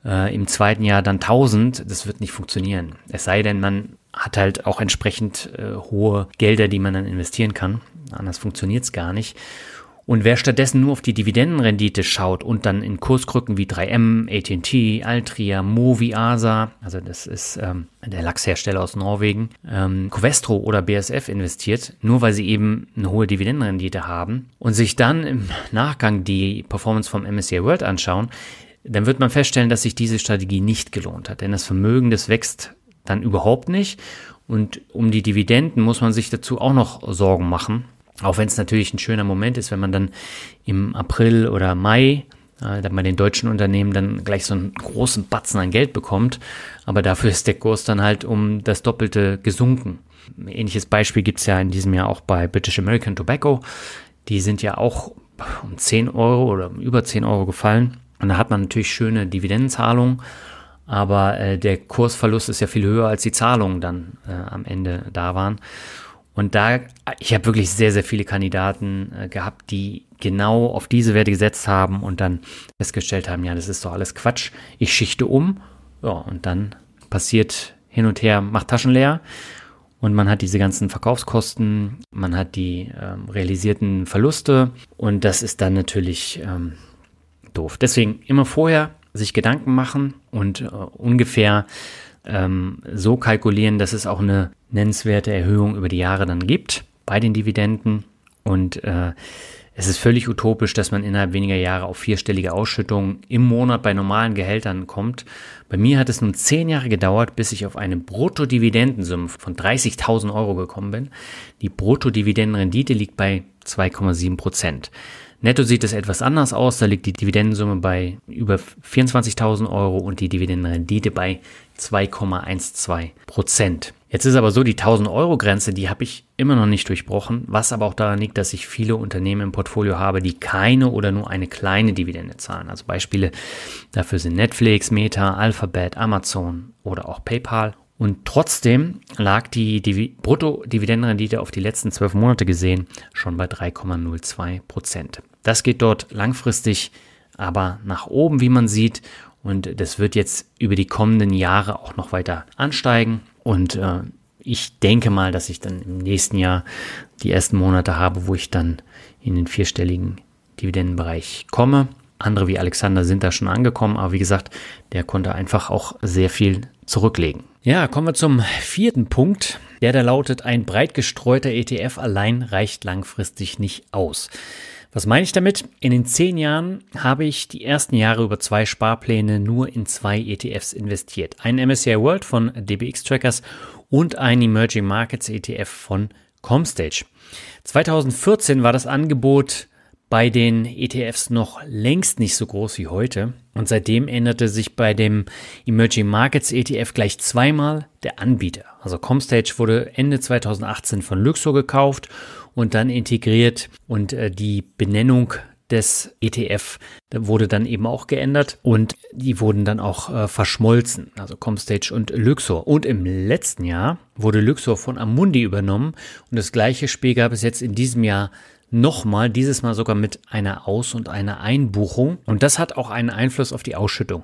äh, im zweiten Jahr dann 1000, das wird nicht funktionieren. Es sei denn, man hat halt auch entsprechend äh, hohe Gelder, die man dann investieren kann. Anders funktioniert es gar nicht. Und wer stattdessen nur auf die Dividendenrendite schaut und dann in Kurskrücken wie 3M, ATT, Altria, Movi, Asa, also das ist ähm, der Lachshersteller aus Norwegen, ähm, Covestro oder BSF investiert, nur weil sie eben eine hohe Dividendenrendite haben und sich dann im Nachgang die Performance vom MSCI World anschauen, dann wird man feststellen, dass sich diese Strategie nicht gelohnt hat, denn das Vermögen, das wächst dann überhaupt nicht. Und um die Dividenden muss man sich dazu auch noch Sorgen machen. Auch wenn es natürlich ein schöner Moment ist, wenn man dann im April oder Mai äh, dann bei den deutschen Unternehmen dann gleich so einen großen Batzen an Geld bekommt. Aber dafür ist der Kurs dann halt um das Doppelte gesunken. Ein ähnliches Beispiel gibt es ja in diesem Jahr auch bei British American Tobacco. Die sind ja auch um 10 Euro oder über 10 Euro gefallen. Und da hat man natürlich schöne Dividendenzahlungen, aber äh, der Kursverlust ist ja viel höher, als die Zahlungen dann äh, am Ende da waren. Und da, ich habe wirklich sehr, sehr viele Kandidaten äh, gehabt, die genau auf diese Werte gesetzt haben und dann festgestellt haben, ja, das ist doch alles Quatsch, ich schichte um. Ja, und dann passiert hin und her, macht Taschen leer. Und man hat diese ganzen Verkaufskosten, man hat die ähm, realisierten Verluste und das ist dann natürlich ähm, doof. Deswegen immer vorher sich Gedanken machen und äh, ungefähr ähm, so kalkulieren, dass es auch eine nennenswerte Erhöhung über die Jahre dann gibt bei den Dividenden. Und äh, es ist völlig utopisch, dass man innerhalb weniger Jahre auf vierstellige Ausschüttungen im Monat bei normalen Gehältern kommt. Bei mir hat es nun zehn Jahre gedauert, bis ich auf eine Bruttodividendensumme von 30.000 Euro gekommen bin. Die Bruttodividendenrendite liegt bei 2,7 Prozent. Netto sieht es etwas anders aus. Da liegt die Dividendensumme bei über 24.000 Euro und die Dividendenrendite bei 2,12 Prozent. Jetzt ist aber so, die 1000 Euro Grenze, die habe ich immer noch nicht durchbrochen, was aber auch daran liegt, dass ich viele Unternehmen im Portfolio habe, die keine oder nur eine kleine Dividende zahlen. Also Beispiele dafür sind Netflix, Meta, Alphabet, Amazon oder auch PayPal. Und trotzdem lag die Divi Bruttodividendenrendite auf die letzten zwölf Monate gesehen schon bei 3,02 Prozent. Das geht dort langfristig aber nach oben, wie man sieht. Und das wird jetzt über die kommenden Jahre auch noch weiter ansteigen. Und äh, ich denke mal, dass ich dann im nächsten Jahr die ersten Monate habe, wo ich dann in den vierstelligen Dividendenbereich komme. Andere wie Alexander sind da schon angekommen, aber wie gesagt, der konnte einfach auch sehr viel zurücklegen. Ja, kommen wir zum vierten Punkt. Der da lautet, ein breit gestreuter ETF allein reicht langfristig nicht aus. Was meine ich damit? In den zehn Jahren habe ich die ersten Jahre über zwei Sparpläne nur in zwei ETFs investiert. Ein MSCI World von DBX Trackers und ein Emerging Markets ETF von Comstage. 2014 war das Angebot bei den ETFs noch längst nicht so groß wie heute. Und seitdem änderte sich bei dem Emerging Markets ETF gleich zweimal der Anbieter. Also Comstage wurde Ende 2018 von Luxor gekauft und dann integriert und äh, die Benennung des ETF wurde dann eben auch geändert und die wurden dann auch äh, verschmolzen, also Comstage und Luxor. Und im letzten Jahr wurde Luxor von Amundi übernommen und das gleiche Spiel gab es jetzt in diesem Jahr nochmal, dieses Mal sogar mit einer Aus- und einer Einbuchung. Und das hat auch einen Einfluss auf die Ausschüttung.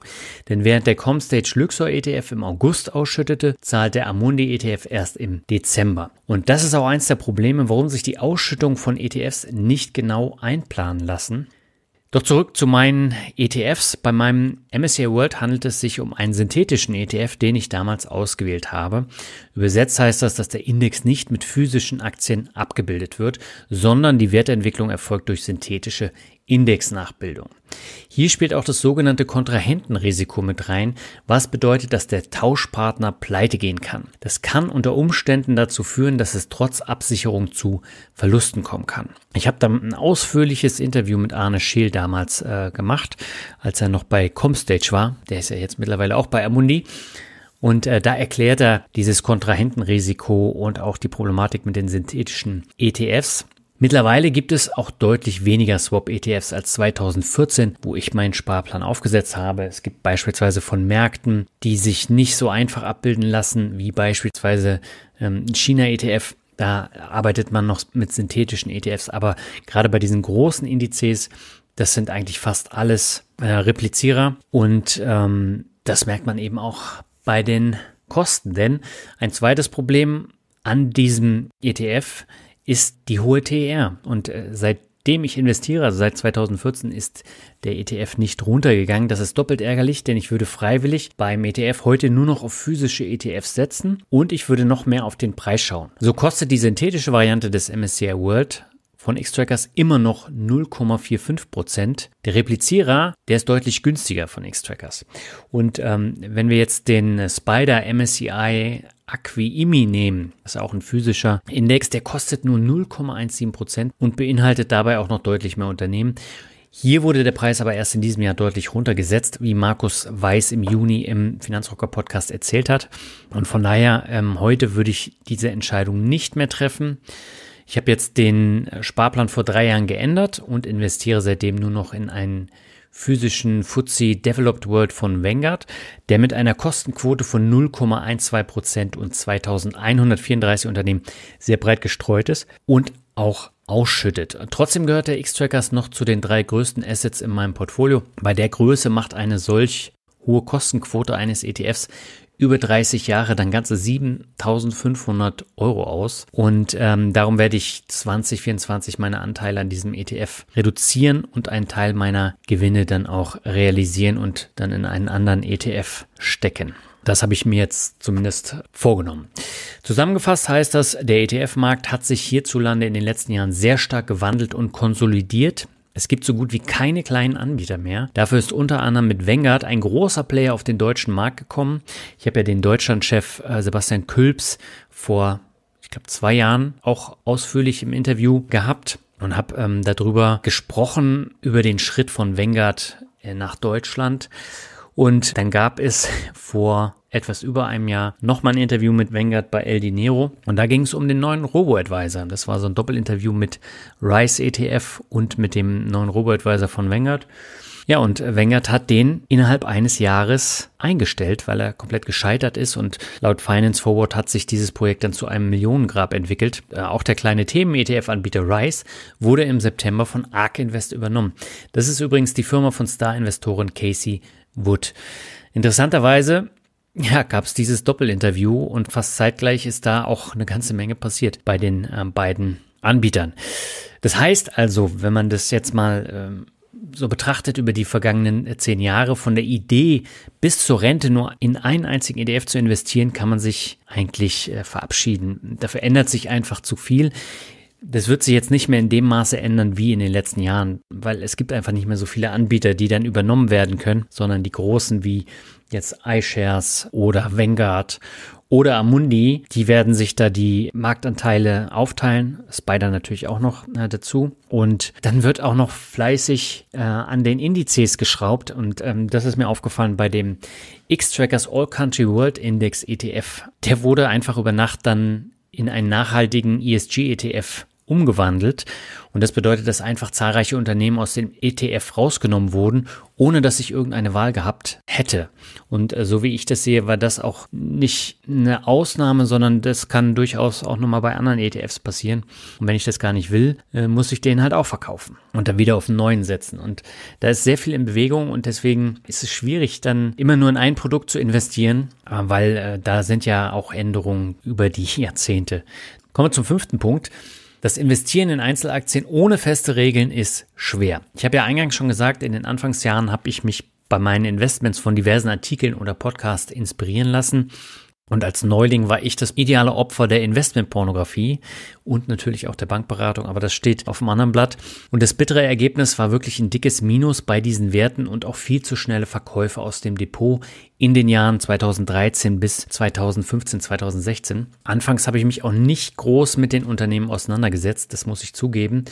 Denn während der Comstage Luxor ETF im August ausschüttete, zahlt der Amundi ETF erst im Dezember. Und das ist auch eins der Probleme, warum sich die Ausschüttung von ETFs nicht genau einplanen lassen. Doch zurück zu meinen ETFs. Bei meinem MSCI World handelt es sich um einen synthetischen ETF, den ich damals ausgewählt habe. Übersetzt heißt das, dass der Index nicht mit physischen Aktien abgebildet wird, sondern die Wertentwicklung erfolgt durch synthetische Indexnachbildung. Hier spielt auch das sogenannte Kontrahentenrisiko mit rein, was bedeutet, dass der Tauschpartner pleite gehen kann. Das kann unter Umständen dazu führen, dass es trotz Absicherung zu Verlusten kommen kann. Ich habe dann ein ausführliches Interview mit Arne Scheel damals äh, gemacht, als er noch bei Comstage war. Der ist ja jetzt mittlerweile auch bei Amundi. Und äh, da erklärt er dieses Kontrahentenrisiko und auch die Problematik mit den synthetischen ETFs. Mittlerweile gibt es auch deutlich weniger Swap-ETFs als 2014, wo ich meinen Sparplan aufgesetzt habe. Es gibt beispielsweise von Märkten, die sich nicht so einfach abbilden lassen, wie beispielsweise ähm, China-ETF. Da arbeitet man noch mit synthetischen ETFs, aber gerade bei diesen großen Indizes, das sind eigentlich fast alles äh, Replizierer und ähm, das merkt man eben auch bei den Kosten. Denn ein zweites Problem an diesem ETF ist die hohe TER. Und äh, seitdem ich investiere, also seit 2014, ist der ETF nicht runtergegangen. Das ist doppelt ärgerlich, denn ich würde freiwillig beim ETF heute nur noch auf physische ETFs setzen und ich würde noch mehr auf den Preis schauen. So kostet die synthetische Variante des MSCI World von X-Trackers immer noch 0,45%. Der Replizierer, der ist deutlich günstiger von X-Trackers. Und ähm, wenn wir jetzt den Spider MSCI Acquiimi nehmen. Das ist auch ein physischer Index, der kostet nur 0,17% Prozent und beinhaltet dabei auch noch deutlich mehr Unternehmen. Hier wurde der Preis aber erst in diesem Jahr deutlich runtergesetzt, wie Markus Weiß im Juni im Finanzrocker Podcast erzählt hat. Und von daher, ähm, heute würde ich diese Entscheidung nicht mehr treffen. Ich habe jetzt den äh, Sparplan vor drei Jahren geändert und investiere seitdem nur noch in einen physischen FTSE Developed World von Vanguard, der mit einer Kostenquote von 0,12% Prozent und 2134 Unternehmen sehr breit gestreut ist und auch ausschüttet. Trotzdem gehört der X-Trackers noch zu den drei größten Assets in meinem Portfolio. Bei der Größe macht eine solch hohe Kostenquote eines ETFs über 30 Jahre dann ganze 7500 Euro aus. Und ähm, darum werde ich 2024 meine Anteile an diesem ETF reduzieren und einen Teil meiner Gewinne dann auch realisieren und dann in einen anderen ETF stecken. Das habe ich mir jetzt zumindest vorgenommen. Zusammengefasst heißt das, der ETF-Markt hat sich hierzulande in den letzten Jahren sehr stark gewandelt und konsolidiert. Es gibt so gut wie keine kleinen Anbieter mehr. Dafür ist unter anderem mit Vanguard ein großer Player auf den deutschen Markt gekommen. Ich habe ja den Deutschlandchef äh, Sebastian Külps vor, ich glaube, zwei Jahren auch ausführlich im Interview gehabt und habe ähm, darüber gesprochen, über den Schritt von Vanguard äh, nach Deutschland. Und dann gab es vor etwas über einem Jahr nochmal ein Interview mit Wengert bei El Dinero. Und da ging es um den neuen Robo-Advisor. Das war so ein Doppelinterview mit Rice ETF und mit dem neuen Robo-Advisor von Wengert. Ja, und Wengert hat den innerhalb eines Jahres eingestellt, weil er komplett gescheitert ist und laut Finance Forward hat sich dieses Projekt dann zu einem Millionengrab entwickelt. Äh, auch der kleine Themen-ETF-Anbieter Rice wurde im September von ARK Invest übernommen. Das ist übrigens die Firma von Star-Investorin Casey Wood. Interessanterweise ja, gab es dieses Doppelinterview und fast zeitgleich ist da auch eine ganze Menge passiert bei den äh, beiden Anbietern. Das heißt also, wenn man das jetzt mal ähm, so betrachtet über die vergangenen äh, zehn Jahre, von der Idee bis zur Rente nur in einen einzigen EDF zu investieren, kann man sich eigentlich äh, verabschieden. Da verändert sich einfach zu viel das wird sich jetzt nicht mehr in dem Maße ändern wie in den letzten Jahren, weil es gibt einfach nicht mehr so viele Anbieter, die dann übernommen werden können, sondern die großen wie jetzt iShares oder Vanguard oder Amundi, die werden sich da die Marktanteile aufteilen, Spider natürlich auch noch äh, dazu. Und dann wird auch noch fleißig äh, an den Indizes geschraubt. Und ähm, das ist mir aufgefallen bei dem X-Trackers All Country World Index ETF. Der wurde einfach über Nacht dann in einen nachhaltigen ESG-ETF umgewandelt. Und das bedeutet, dass einfach zahlreiche Unternehmen aus dem ETF rausgenommen wurden, ohne dass ich irgendeine Wahl gehabt hätte. Und äh, so wie ich das sehe, war das auch nicht eine Ausnahme, sondern das kann durchaus auch nochmal bei anderen ETFs passieren. Und wenn ich das gar nicht will, äh, muss ich den halt auch verkaufen und dann wieder auf einen neuen setzen. Und da ist sehr viel in Bewegung und deswegen ist es schwierig, dann immer nur in ein Produkt zu investieren, äh, weil da sind ja auch Änderungen über die Jahrzehnte. Kommen wir zum fünften Punkt. Das Investieren in Einzelaktien ohne feste Regeln ist schwer. Ich habe ja eingangs schon gesagt, in den Anfangsjahren habe ich mich bei meinen Investments von diversen Artikeln oder Podcasts inspirieren lassen. Und als Neuling war ich das ideale Opfer der Investmentpornografie und natürlich auch der Bankberatung, aber das steht auf dem anderen Blatt. Und das bittere Ergebnis war wirklich ein dickes Minus bei diesen Werten und auch viel zu schnelle Verkäufe aus dem Depot in den Jahren 2013 bis 2015, 2016. Anfangs habe ich mich auch nicht groß mit den Unternehmen auseinandergesetzt, das muss ich zugeben,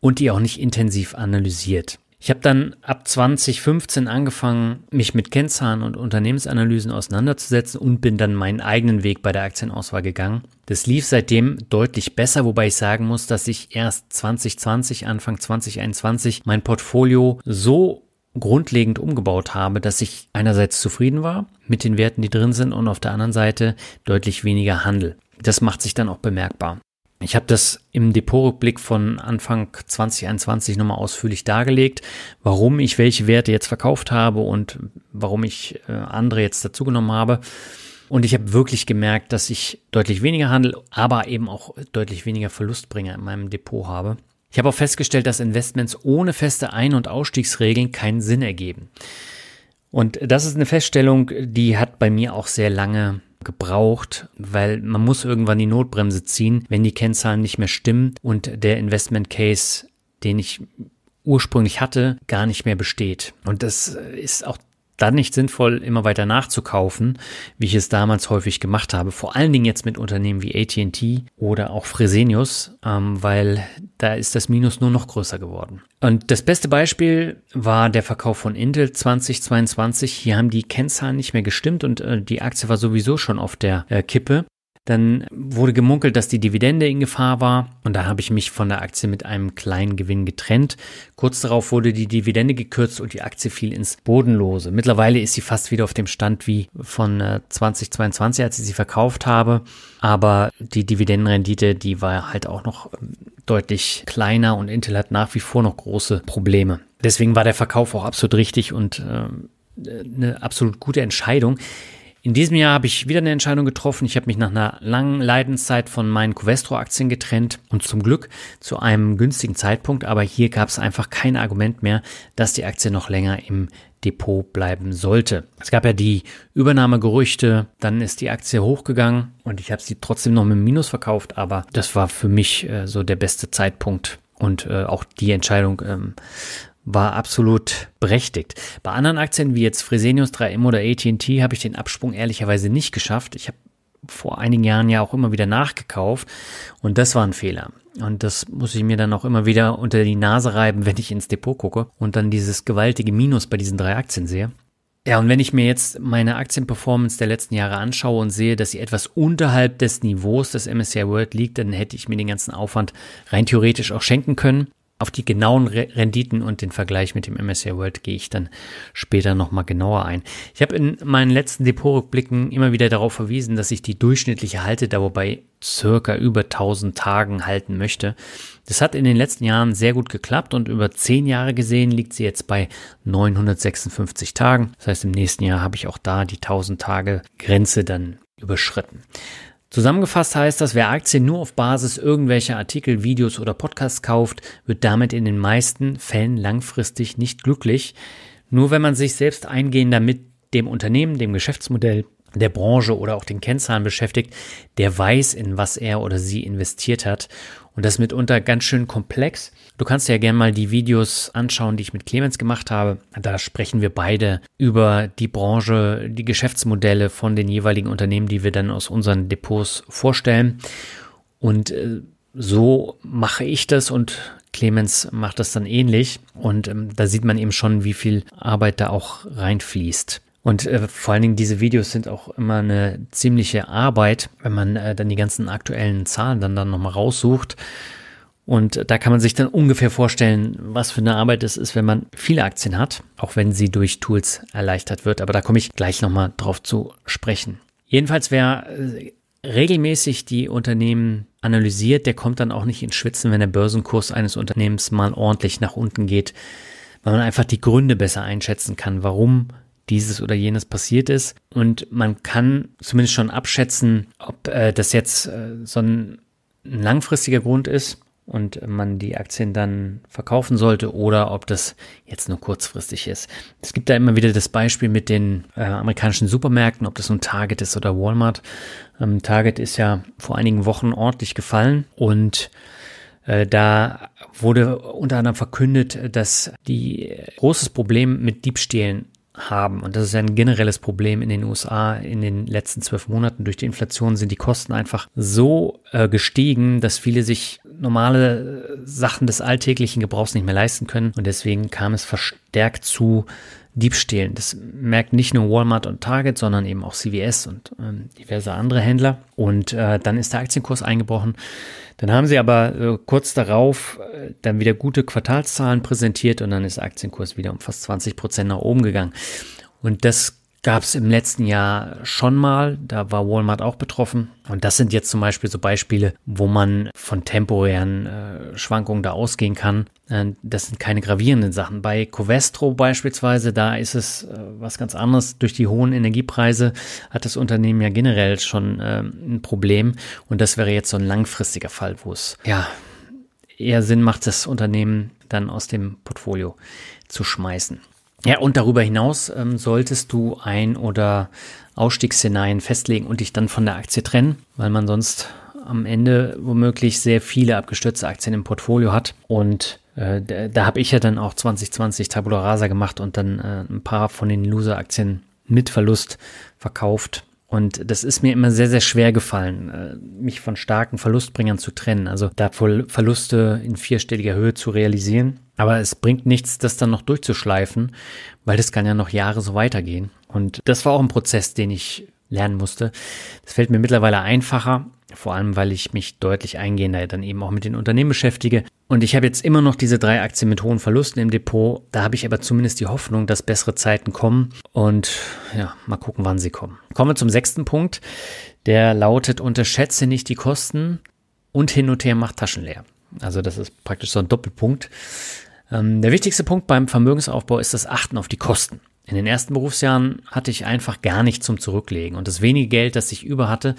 und die auch nicht intensiv analysiert. Ich habe dann ab 2015 angefangen, mich mit Kennzahlen und Unternehmensanalysen auseinanderzusetzen und bin dann meinen eigenen Weg bei der Aktienauswahl gegangen. Das lief seitdem deutlich besser, wobei ich sagen muss, dass ich erst 2020, Anfang 2021 mein Portfolio so grundlegend umgebaut habe, dass ich einerseits zufrieden war mit den Werten, die drin sind und auf der anderen Seite deutlich weniger Handel. Das macht sich dann auch bemerkbar. Ich habe das im Depotrückblick von Anfang 2021 nochmal ausführlich dargelegt, warum ich welche Werte jetzt verkauft habe und warum ich äh, andere jetzt dazugenommen habe. Und ich habe wirklich gemerkt, dass ich deutlich weniger Handel, aber eben auch deutlich weniger Verlustbringer in meinem Depot habe. Ich habe auch festgestellt, dass Investments ohne feste Ein- und Ausstiegsregeln keinen Sinn ergeben. Und das ist eine Feststellung, die hat bei mir auch sehr lange gebraucht, weil man muss irgendwann die Notbremse ziehen, wenn die Kennzahlen nicht mehr stimmen und der Investment Case, den ich ursprünglich hatte, gar nicht mehr besteht. Und das ist auch dann nicht sinnvoll, immer weiter nachzukaufen, wie ich es damals häufig gemacht habe. Vor allen Dingen jetzt mit Unternehmen wie ATT oder auch Fresenius, ähm, weil da ist das Minus nur noch größer geworden. Und das beste Beispiel war der Verkauf von Intel 2022. Hier haben die Kennzahlen nicht mehr gestimmt und äh, die Aktie war sowieso schon auf der äh, Kippe. Dann wurde gemunkelt, dass die Dividende in Gefahr war und da habe ich mich von der Aktie mit einem kleinen Gewinn getrennt. Kurz darauf wurde die Dividende gekürzt und die Aktie fiel ins Bodenlose. Mittlerweile ist sie fast wieder auf dem Stand wie von 2022, äh, als ich sie verkauft habe. Aber die Dividendenrendite, die war halt auch noch ähm, deutlich kleiner und Intel hat nach wie vor noch große Probleme. Deswegen war der Verkauf auch absolut richtig und ähm, äh, eine absolut gute Entscheidung. In diesem Jahr habe ich wieder eine Entscheidung getroffen. Ich habe mich nach einer langen Leidenszeit von meinen Covestro-Aktien getrennt und zum Glück zu einem günstigen Zeitpunkt. Aber hier gab es einfach kein Argument mehr, dass die Aktie noch länger im Depot bleiben sollte. Es gab ja die Übernahmegerüchte, dann ist die Aktie hochgegangen und ich habe sie trotzdem noch mit Minus verkauft, aber das war für mich äh, so der beste Zeitpunkt und äh, auch die Entscheidung ähm, war absolut berechtigt. Bei anderen Aktien wie jetzt Fresenius 3M oder AT&T habe ich den Absprung ehrlicherweise nicht geschafft. Ich habe vor einigen Jahren ja auch immer wieder nachgekauft und das war ein Fehler. Und das muss ich mir dann auch immer wieder unter die Nase reiben, wenn ich ins Depot gucke und dann dieses gewaltige Minus bei diesen drei Aktien sehe. Ja, und wenn ich mir jetzt meine Aktienperformance der letzten Jahre anschaue und sehe, dass sie etwas unterhalb des Niveaus des MSCI World liegt, dann hätte ich mir den ganzen Aufwand rein theoretisch auch schenken können. Auf die genauen Renditen und den Vergleich mit dem MSCI World gehe ich dann später nochmal genauer ein. Ich habe in meinen letzten Depotrückblicken immer wieder darauf verwiesen, dass ich die durchschnittliche Haltedauer bei circa über 1000 Tagen halten möchte. Das hat in den letzten Jahren sehr gut geklappt und über 10 Jahre gesehen liegt sie jetzt bei 956 Tagen. Das heißt, im nächsten Jahr habe ich auch da die 1000 Tage Grenze dann überschritten. Zusammengefasst heißt das, wer Aktien nur auf Basis irgendwelcher Artikel, Videos oder Podcasts kauft, wird damit in den meisten Fällen langfristig nicht glücklich. Nur wenn man sich selbst eingehender mit dem Unternehmen, dem Geschäftsmodell, der Branche oder auch den Kennzahlen beschäftigt, der weiß, in was er oder sie investiert hat und das ist mitunter ganz schön komplex. Du kannst dir ja gerne mal die Videos anschauen, die ich mit Clemens gemacht habe. Da sprechen wir beide über die Branche, die Geschäftsmodelle von den jeweiligen Unternehmen, die wir dann aus unseren Depots vorstellen. Und äh, so mache ich das und Clemens macht das dann ähnlich. Und ähm, da sieht man eben schon, wie viel Arbeit da auch reinfließt. Und äh, vor allen Dingen diese Videos sind auch immer eine ziemliche Arbeit, wenn man äh, dann die ganzen aktuellen Zahlen dann, dann nochmal raussucht. Und da kann man sich dann ungefähr vorstellen, was für eine Arbeit es ist, wenn man viele Aktien hat, auch wenn sie durch Tools erleichtert wird. Aber da komme ich gleich nochmal drauf zu sprechen. Jedenfalls, wer äh, regelmäßig die Unternehmen analysiert, der kommt dann auch nicht ins Schwitzen, wenn der Börsenkurs eines Unternehmens mal ordentlich nach unten geht, weil man einfach die Gründe besser einschätzen kann, warum dieses oder jenes passiert ist. Und man kann zumindest schon abschätzen, ob äh, das jetzt äh, so ein langfristiger Grund ist und man die Aktien dann verkaufen sollte oder ob das jetzt nur kurzfristig ist. Es gibt da immer wieder das Beispiel mit den äh, amerikanischen Supermärkten, ob das nun Target ist oder Walmart. Ähm, Target ist ja vor einigen Wochen ordentlich gefallen und äh, da wurde unter anderem verkündet, dass die äh, großes Problem mit Diebstählen haben. Und das ist ja ein generelles Problem in den USA. In den letzten zwölf Monaten durch die Inflation sind die Kosten einfach so äh, gestiegen, dass viele sich normale äh, Sachen des alltäglichen Gebrauchs nicht mehr leisten können. Und deswegen kam es verstärkt zu Diebstählen. Das merkt nicht nur Walmart und Target, sondern eben auch CVS und ähm, diverse andere Händler. Und äh, dann ist der Aktienkurs eingebrochen. Dann haben sie aber äh, kurz darauf äh, dann wieder gute Quartalszahlen präsentiert und dann ist der Aktienkurs wieder um fast 20 Prozent nach oben gegangen. Und das gab es im letzten Jahr schon mal. Da war Walmart auch betroffen. Und das sind jetzt zum Beispiel so Beispiele, wo man von temporären äh, Schwankungen da ausgehen kann. Äh, das sind keine gravierenden Sachen. Bei Covestro beispielsweise, da ist es äh, was ganz anderes. Durch die hohen Energiepreise hat das Unternehmen ja generell schon äh, ein Problem. Und das wäre jetzt so ein langfristiger Fall, wo es ja eher Sinn macht, das Unternehmen dann aus dem Portfolio zu schmeißen. Ja, und darüber hinaus ähm, solltest du ein- oder Ausstiegsszenarien festlegen und dich dann von der Aktie trennen, weil man sonst am Ende womöglich sehr viele abgestürzte Aktien im Portfolio hat. Und äh, da, da habe ich ja dann auch 2020 Tabula Rasa gemacht und dann äh, ein paar von den Loser-Aktien mit Verlust verkauft. Und das ist mir immer sehr, sehr schwer gefallen, äh, mich von starken Verlustbringern zu trennen. Also da Verluste in vierstelliger Höhe zu realisieren, aber es bringt nichts, das dann noch durchzuschleifen, weil das kann ja noch Jahre so weitergehen. Und das war auch ein Prozess, den ich lernen musste. Das fällt mir mittlerweile einfacher, vor allem weil ich mich deutlich eingehender dann eben auch mit den Unternehmen beschäftige. Und ich habe jetzt immer noch diese drei Aktien mit hohen Verlusten im Depot. Da habe ich aber zumindest die Hoffnung, dass bessere Zeiten kommen. Und ja, mal gucken, wann sie kommen. Kommen wir zum sechsten Punkt. Der lautet, unterschätze nicht die Kosten und hin und her macht Taschen leer. Also das ist praktisch so ein Doppelpunkt. Ähm, der wichtigste Punkt beim Vermögensaufbau ist das Achten auf die Kosten. In den ersten Berufsjahren hatte ich einfach gar nichts zum Zurücklegen und das wenige Geld, das ich über hatte,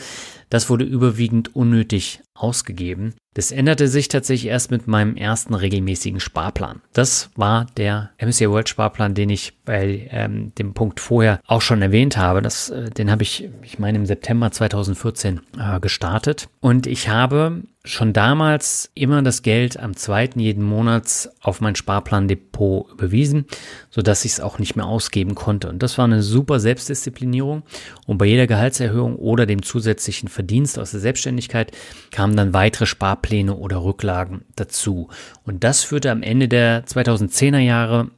das wurde überwiegend unnötig ausgegeben. Das änderte sich tatsächlich erst mit meinem ersten regelmäßigen Sparplan. Das war der MSCI World Sparplan, den ich bei ähm, dem Punkt vorher auch schon erwähnt habe. Das, äh, den habe ich, ich meine, im September 2014 äh, gestartet. Und ich habe schon damals immer das Geld am zweiten jeden Monats auf mein Sparplandepot überwiesen, sodass ich es auch nicht mehr ausgeben konnte. Und das war eine super Selbstdisziplinierung. Und bei jeder Gehaltserhöhung oder dem zusätzlichen Verdienst aus der Selbstständigkeit kamen dann weitere Sparpläne oder Rücklagen dazu. Und das führte am Ende der 2010er Jahre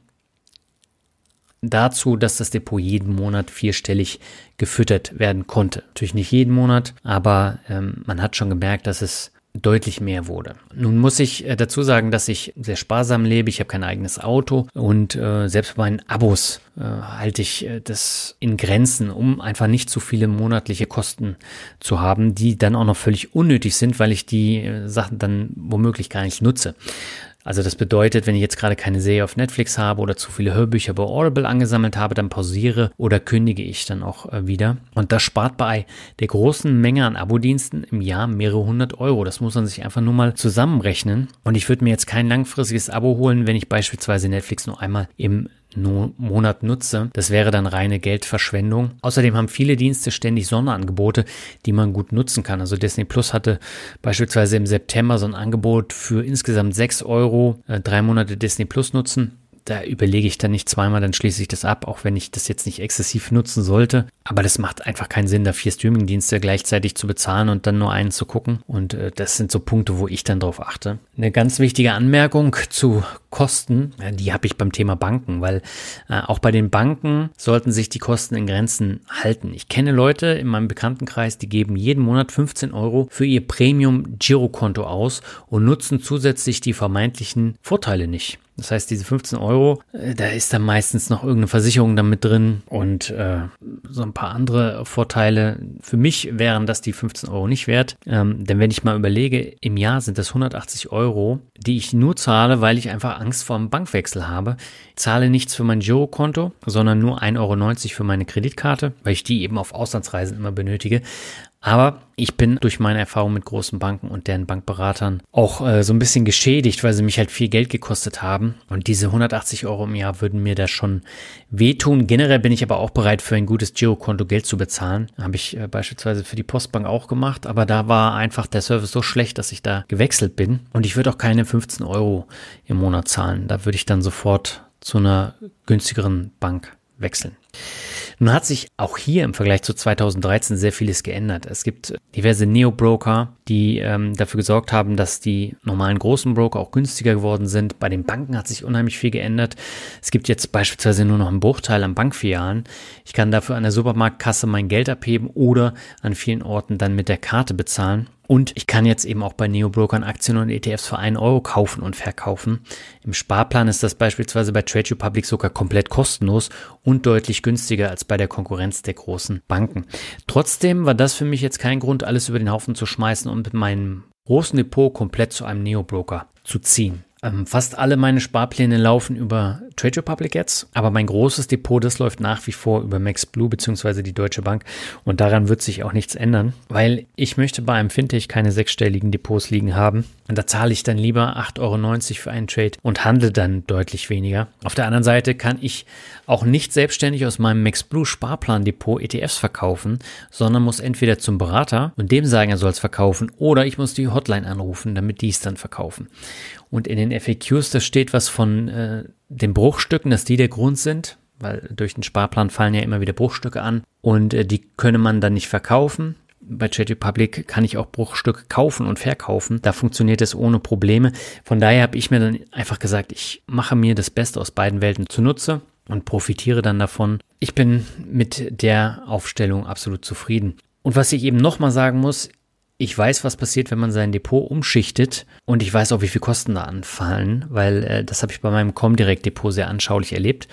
dazu, dass das Depot jeden Monat vierstellig gefüttert werden konnte. Natürlich nicht jeden Monat, aber ähm, man hat schon gemerkt, dass es deutlich mehr wurde. Nun muss ich äh, dazu sagen, dass ich sehr sparsam lebe, ich habe kein eigenes Auto und äh, selbst bei meinen Abos äh, halte ich äh, das in Grenzen, um einfach nicht zu viele monatliche Kosten zu haben, die dann auch noch völlig unnötig sind, weil ich die äh, Sachen dann womöglich gar nicht nutze. Also das bedeutet, wenn ich jetzt gerade keine Serie auf Netflix habe oder zu viele Hörbücher bei Audible angesammelt habe, dann pausiere oder kündige ich dann auch äh, wieder. Und das spart bei der großen Menge an Abo-Diensten im Jahr mehrere hundert Euro. Das muss man sich einfach nur mal zusammenrechnen. Und ich würde mir jetzt kein langfristiges Abo holen, wenn ich beispielsweise Netflix nur einmal im Monat nutze. Das wäre dann reine Geldverschwendung. Außerdem haben viele Dienste ständig Sonderangebote, die man gut nutzen kann. Also Disney Plus hatte beispielsweise im September so ein Angebot für insgesamt 6 Euro, äh, drei Monate Disney Plus nutzen da überlege ich dann nicht zweimal, dann schließe ich das ab, auch wenn ich das jetzt nicht exzessiv nutzen sollte. Aber das macht einfach keinen Sinn, da vier Streamingdienste gleichzeitig zu bezahlen und dann nur einen zu gucken. Und äh, das sind so Punkte, wo ich dann drauf achte. Eine ganz wichtige Anmerkung zu Kosten, die habe ich beim Thema Banken, weil äh, auch bei den Banken sollten sich die Kosten in Grenzen halten. Ich kenne Leute in meinem Bekanntenkreis, die geben jeden Monat 15 Euro für ihr Premium-Girokonto aus und nutzen zusätzlich die vermeintlichen Vorteile nicht. Das heißt, diese 15 Euro, äh, da ist dann meistens noch irgendeine Versicherung damit drin und äh, so ein paar andere Vorteile. Für mich wären das die 15 Euro nicht wert. Ähm, denn wenn ich mal überlege, im Jahr sind das 180 Euro, die ich nur zahle, weil ich einfach Angst vor einem Bankwechsel habe. Ich zahle nichts für mein Girokonto, sondern nur 1,90 Euro für meine Kreditkarte, weil ich die eben auf Auslandsreisen immer benötige. Aber ich bin durch meine Erfahrung mit großen Banken und deren Bankberatern auch äh, so ein bisschen geschädigt, weil sie mich halt viel Geld gekostet haben. Und diese 180 Euro im Jahr würden mir da schon wehtun. Generell bin ich aber auch bereit, für ein gutes Girokonto Geld zu bezahlen. Habe ich äh, beispielsweise für die Postbank auch gemacht. Aber da war einfach der Service so schlecht, dass ich da gewechselt bin. Und ich würde auch keine 15 Euro im Monat zahlen. Da würde ich dann sofort zu einer günstigeren Bank wechseln. Nun hat sich auch hier im Vergleich zu 2013 sehr vieles geändert. Es gibt diverse Neo-Broker, die ähm, dafür gesorgt haben, dass die normalen großen Broker auch günstiger geworden sind. Bei den Banken hat sich unheimlich viel geändert. Es gibt jetzt beispielsweise nur noch einen Bruchteil an Bankfilialen. Ich kann dafür an der Supermarktkasse mein Geld abheben oder an vielen Orten dann mit der Karte bezahlen. Und ich kann jetzt eben auch bei Neobrokern Aktien und ETFs für einen Euro kaufen und verkaufen. Im Sparplan ist das beispielsweise bei Trade Republic sogar komplett kostenlos und deutlich günstiger als bei der Konkurrenz der großen Banken. Trotzdem war das für mich jetzt kein Grund, alles über den Haufen zu schmeißen und mit meinem großen Depot komplett zu einem Neobroker zu ziehen. Ähm, fast alle meine Sparpläne laufen über Trade Republic jetzt, aber mein großes Depot, das läuft nach wie vor über MaxBlue bzw. die Deutsche Bank und daran wird sich auch nichts ändern, weil ich möchte bei einem Fintech keine sechsstelligen Depots liegen haben und da zahle ich dann lieber 8,90 Euro für einen Trade und handle dann deutlich weniger. Auf der anderen Seite kann ich auch nicht selbstständig aus meinem MaxBlue Sparplan Depot ETFs verkaufen, sondern muss entweder zum Berater und dem sagen, er soll es verkaufen oder ich muss die Hotline anrufen, damit die es dann verkaufen. Und in den FAQs, da steht was von äh, den Bruchstücken, dass die der Grund sind, weil durch den Sparplan fallen ja immer wieder Bruchstücke an und äh, die könne man dann nicht verkaufen. Bei Chat Republic kann ich auch Bruchstücke kaufen und verkaufen. Da funktioniert es ohne Probleme. Von daher habe ich mir dann einfach gesagt, ich mache mir das Beste aus beiden Welten zunutze und profitiere dann davon. Ich bin mit der Aufstellung absolut zufrieden. Und was ich eben nochmal sagen muss, ich weiß, was passiert, wenn man sein Depot umschichtet und ich weiß auch, wie viel Kosten da anfallen, weil äh, das habe ich bei meinem Comdirect-Depot sehr anschaulich erlebt.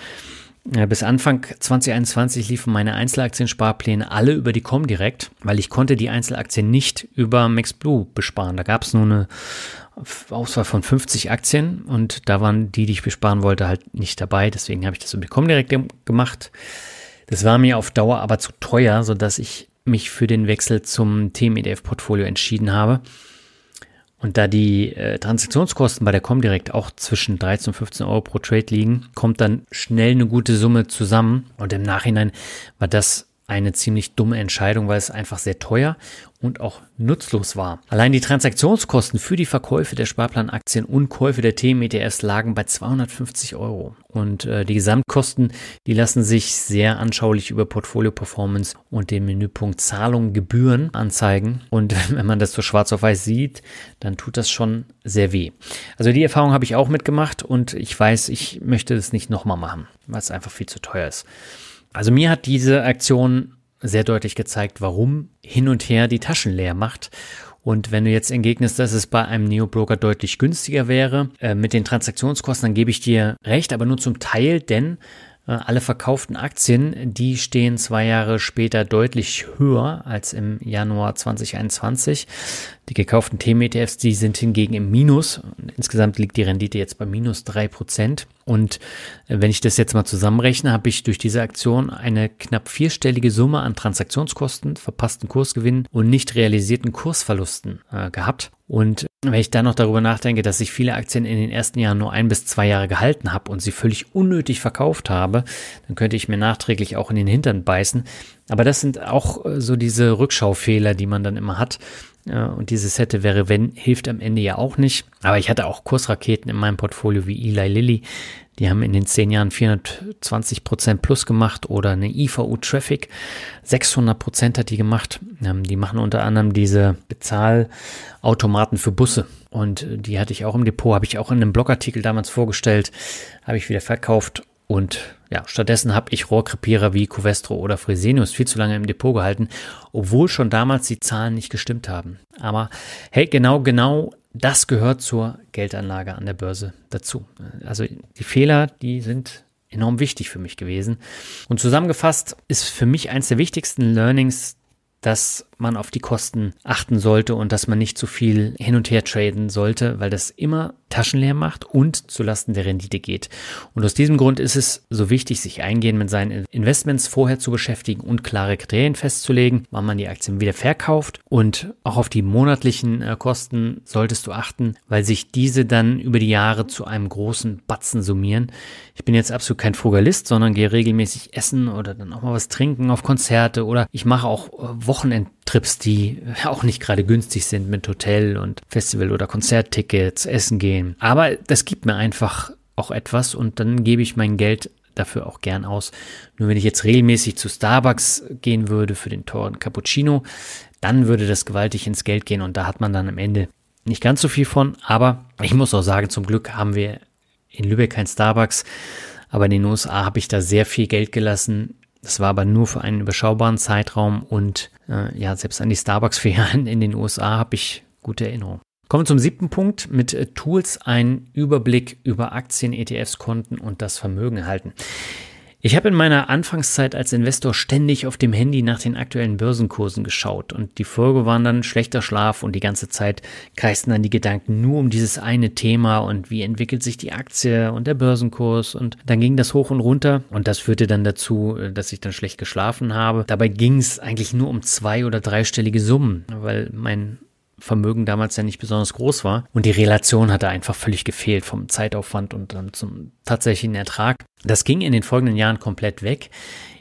Äh, bis Anfang 2021 liefen meine Einzelaktien-Sparpläne alle über die Comdirect, weil ich konnte die Einzelaktien nicht über MaxBlue besparen. Da gab es nur eine Auswahl von 50 Aktien und da waren die, die ich besparen wollte, halt nicht dabei. Deswegen habe ich das über die Comdirect gemacht. Das war mir auf Dauer aber zu teuer, sodass ich mich für den Wechsel zum Themen-ETF-Portfolio entschieden habe. Und da die äh, Transaktionskosten bei der Comdirect auch zwischen 13 und 15 Euro pro Trade liegen, kommt dann schnell eine gute Summe zusammen. Und im Nachhinein war das eine ziemlich dumme Entscheidung, weil es einfach sehr teuer und auch nutzlos war. Allein die Transaktionskosten für die Verkäufe der Sparplanaktien und Käufe der TM-ETFs lagen bei 250 Euro. Und äh, die Gesamtkosten, die lassen sich sehr anschaulich über Portfolio Performance und den Menüpunkt Zahlung Gebühren anzeigen. Und wenn man das so schwarz auf weiß sieht, dann tut das schon sehr weh. Also die Erfahrung habe ich auch mitgemacht und ich weiß, ich möchte das nicht nochmal machen, weil es einfach viel zu teuer ist. Also mir hat diese Aktion sehr deutlich gezeigt, warum hin und her die Taschen leer macht. Und wenn du jetzt entgegnest, dass es bei einem Neo-Broker deutlich günstiger wäre, äh, mit den Transaktionskosten, dann gebe ich dir recht, aber nur zum Teil, denn äh, alle verkauften Aktien, die stehen zwei Jahre später deutlich höher als im Januar 2021. Die gekauften Themen-ETFs, die sind hingegen im Minus. Insgesamt liegt die Rendite jetzt bei minus drei Prozent. Und äh, wenn ich das jetzt mal zusammenrechne, habe ich durch diese Aktion eine knapp vierstellige Summe an Transaktionskosten, verpassten Kursgewinnen und nicht realisierten Kursverlusten äh, gehabt. Und wenn ich dann noch darüber nachdenke, dass ich viele Aktien in den ersten Jahren nur ein bis zwei Jahre gehalten habe und sie völlig unnötig verkauft habe, dann könnte ich mir nachträglich auch in den Hintern beißen. Aber das sind auch äh, so diese Rückschaufehler, die man dann immer hat. Ja, und dieses hätte, wäre, wenn, hilft am Ende ja auch nicht. Aber ich hatte auch Kursraketen in meinem Portfolio wie Eli Lilly. Die haben in den zehn Jahren 420 Prozent plus gemacht oder eine IVU Traffic. 600 Prozent hat die gemacht. Ähm, die machen unter anderem diese Bezahlautomaten für Busse. Und äh, die hatte ich auch im Depot, habe ich auch in einem Blogartikel damals vorgestellt, habe ich wieder verkauft und ja, stattdessen habe ich Rohrkrepierer wie Covestro oder Fresenius viel zu lange im Depot gehalten, obwohl schon damals die Zahlen nicht gestimmt haben. Aber hey, genau, genau das gehört zur Geldanlage an der Börse dazu. Also die Fehler, die sind enorm wichtig für mich gewesen. Und zusammengefasst ist für mich eins der wichtigsten Learnings, dass man auf die Kosten achten sollte und dass man nicht zu viel hin und her traden sollte, weil das immer taschenleer macht und zulasten der Rendite geht. Und aus diesem Grund ist es so wichtig, sich eingehend mit seinen Investments vorher zu beschäftigen und klare Kriterien festzulegen, wann man die Aktien wieder verkauft. Und auch auf die monatlichen äh, Kosten solltest du achten, weil sich diese dann über die Jahre zu einem großen Batzen summieren. Ich bin jetzt absolut kein Frugalist, sondern gehe regelmäßig essen oder dann auch mal was trinken auf Konzerte oder ich mache auch äh, Wochenend Trips, die auch nicht gerade günstig sind mit Hotel und Festival- oder Konzerttickets, Essen gehen. Aber das gibt mir einfach auch etwas und dann gebe ich mein Geld dafür auch gern aus. Nur wenn ich jetzt regelmäßig zu Starbucks gehen würde für den teuren Cappuccino, dann würde das gewaltig ins Geld gehen und da hat man dann am Ende nicht ganz so viel von. Aber ich muss auch sagen, zum Glück haben wir in Lübeck kein Starbucks. Aber in den USA habe ich da sehr viel Geld gelassen das war aber nur für einen überschaubaren Zeitraum und äh, ja, selbst an die starbucks ferien in den USA habe ich gute Erinnerungen. Kommen wir zum siebten Punkt mit äh, Tools einen Überblick über Aktien, ETFs, Konten und das Vermögen erhalten. Ich habe in meiner Anfangszeit als Investor ständig auf dem Handy nach den aktuellen Börsenkursen geschaut und die Folge waren dann schlechter Schlaf und die ganze Zeit kreisten dann die Gedanken nur um dieses eine Thema und wie entwickelt sich die Aktie und der Börsenkurs und dann ging das hoch und runter und das führte dann dazu, äh, dass ich dann schlecht geschlafen habe. Dabei ging es eigentlich nur um zwei oder dreistellige Summen, weil mein Vermögen damals ja nicht besonders groß war. Und die Relation hatte einfach völlig gefehlt vom Zeitaufwand und dann zum tatsächlichen Ertrag. Das ging in den folgenden Jahren komplett weg.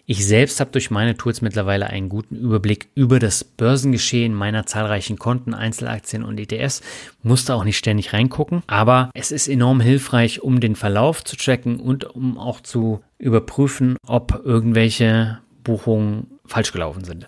Ich selbst habe durch meine Tools mittlerweile einen guten Überblick über das Börsengeschehen meiner zahlreichen Konten, Einzelaktien und ETS, musste auch nicht ständig reingucken, aber es ist enorm hilfreich, um den Verlauf zu checken und um auch zu überprüfen, ob irgendwelche Buchungen falsch gelaufen sind.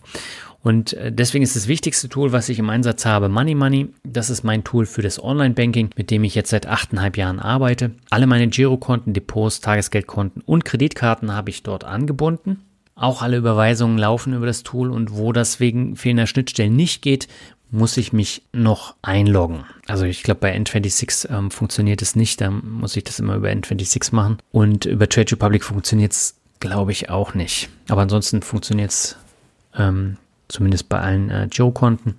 Und äh, deswegen ist das wichtigste Tool, was ich im Einsatz habe, Money Money. Das ist mein Tool für das Online-Banking, mit dem ich jetzt seit 8,5 Jahren arbeite. Alle meine Girokonten, Depots, Tagesgeldkonten und Kreditkarten habe ich dort angebunden. Auch alle Überweisungen laufen über das Tool und wo das wegen fehlender Schnittstellen nicht geht, muss ich mich noch einloggen. Also ich glaube, bei N26 ähm, funktioniert es nicht, da muss ich das immer über N26 machen. Und über Trade Republic funktioniert es, glaube ich, auch nicht. Aber ansonsten funktioniert es ähm, zumindest bei allen äh, Girokonten.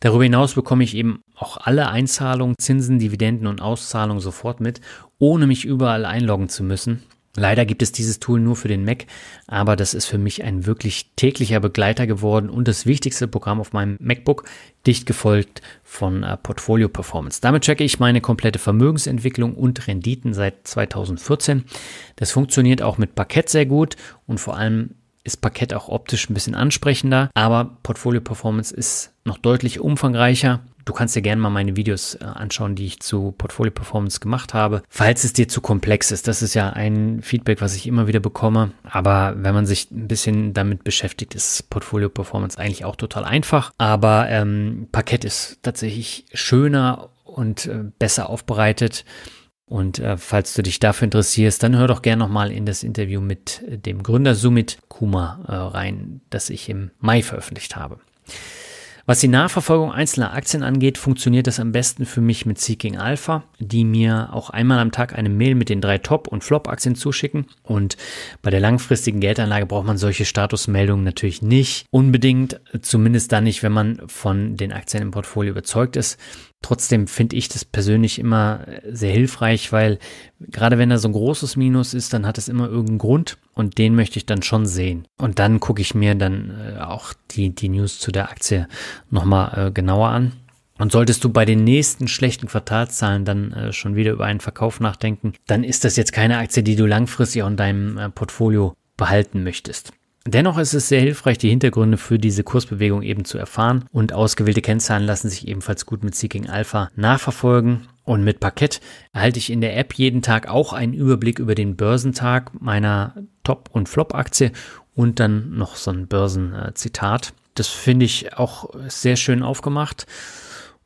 Darüber hinaus bekomme ich eben auch alle Einzahlungen, Zinsen, Dividenden und Auszahlungen sofort mit, ohne mich überall einloggen zu müssen. Leider gibt es dieses Tool nur für den Mac, aber das ist für mich ein wirklich täglicher Begleiter geworden und das wichtigste Programm auf meinem MacBook, dicht gefolgt von äh, Portfolio Performance. Damit checke ich meine komplette Vermögensentwicklung und Renditen seit 2014. Das funktioniert auch mit Parkett sehr gut und vor allem ist Parkett auch optisch ein bisschen ansprechender, aber Portfolio Performance ist noch deutlich umfangreicher. Du kannst dir gerne mal meine Videos äh, anschauen, die ich zu Portfolio Performance gemacht habe, falls es dir zu komplex ist. Das ist ja ein Feedback, was ich immer wieder bekomme. Aber wenn man sich ein bisschen damit beschäftigt, ist Portfolio Performance eigentlich auch total einfach. Aber ähm, Parkett ist tatsächlich schöner und äh, besser aufbereitet. Und äh, falls du dich dafür interessierst, dann hör doch gerne nochmal in das Interview mit äh, dem Gründer Summit Kuma äh, rein, das ich im Mai veröffentlicht habe. Was die Nachverfolgung einzelner Aktien angeht, funktioniert das am besten für mich mit Seeking Alpha, die mir auch einmal am Tag eine Mail mit den drei Top- und Flop-Aktien zuschicken. Und bei der langfristigen Geldanlage braucht man solche Statusmeldungen natürlich nicht unbedingt, zumindest dann nicht, wenn man von den Aktien im Portfolio überzeugt ist. Trotzdem finde ich das persönlich immer äh, sehr hilfreich, weil gerade wenn da so ein großes Minus ist, dann hat es immer irgendeinen Grund und den möchte ich dann schon sehen. Und dann gucke ich mir dann äh, auch die, die News zu der Aktie nochmal äh, genauer an. Und solltest du bei den nächsten schlechten Quartalszahlen dann schon wieder über einen Verkauf nachdenken, dann ist das jetzt keine Aktie, die du langfristig auch in deinem Portfolio behalten möchtest. Dennoch ist es sehr hilfreich, die Hintergründe für diese Kursbewegung eben zu erfahren und ausgewählte Kennzahlen lassen sich ebenfalls gut mit Seeking Alpha nachverfolgen. Und mit Parkett erhalte ich in der App jeden Tag auch einen Überblick über den Börsentag meiner Top- und Flop-Aktie und dann noch so ein Börsenzitat. Das finde ich auch sehr schön aufgemacht.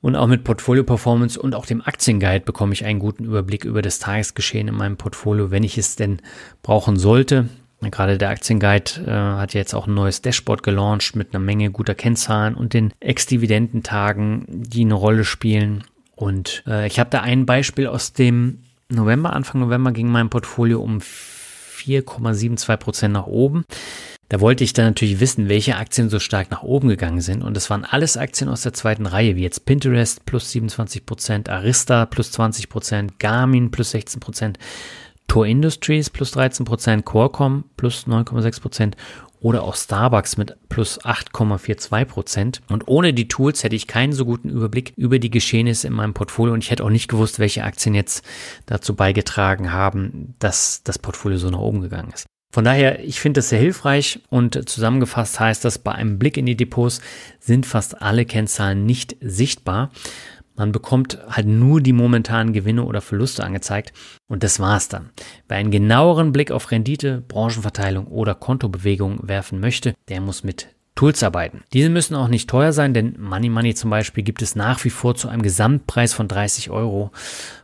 Und auch mit Portfolio Performance und auch dem Aktienguide bekomme ich einen guten Überblick über das Tagesgeschehen in meinem Portfolio, wenn ich es denn brauchen sollte. Gerade der Aktienguide äh, hat jetzt auch ein neues Dashboard gelauncht mit einer Menge guter Kennzahlen und den Ex-Dividendentagen, die eine Rolle spielen. Und äh, ich habe da ein Beispiel aus dem November, Anfang November ging mein Portfolio um 4,72 Prozent nach oben. Da wollte ich dann natürlich wissen, welche Aktien so stark nach oben gegangen sind. Und das waren alles Aktien aus der zweiten Reihe, wie jetzt Pinterest plus 27 Prozent, Arista plus 20 Prozent, Garmin plus 16 Prozent. Tor Industries plus 13%, Qualcomm plus 9,6% oder auch Starbucks mit plus 8,42%. Und ohne die Tools hätte ich keinen so guten Überblick über die Geschehnisse in meinem Portfolio und ich hätte auch nicht gewusst, welche Aktien jetzt dazu beigetragen haben, dass das Portfolio so nach oben gegangen ist. Von daher, ich finde das sehr hilfreich und zusammengefasst heißt das, bei einem Blick in die Depots sind fast alle Kennzahlen nicht sichtbar. Man bekommt halt nur die momentanen Gewinne oder Verluste angezeigt und das war's dann. Wer einen genaueren Blick auf Rendite, Branchenverteilung oder Kontobewegung werfen möchte, der muss mit Tools arbeiten. Diese müssen auch nicht teuer sein, denn Money Money zum Beispiel gibt es nach wie vor zu einem Gesamtpreis von 30 Euro.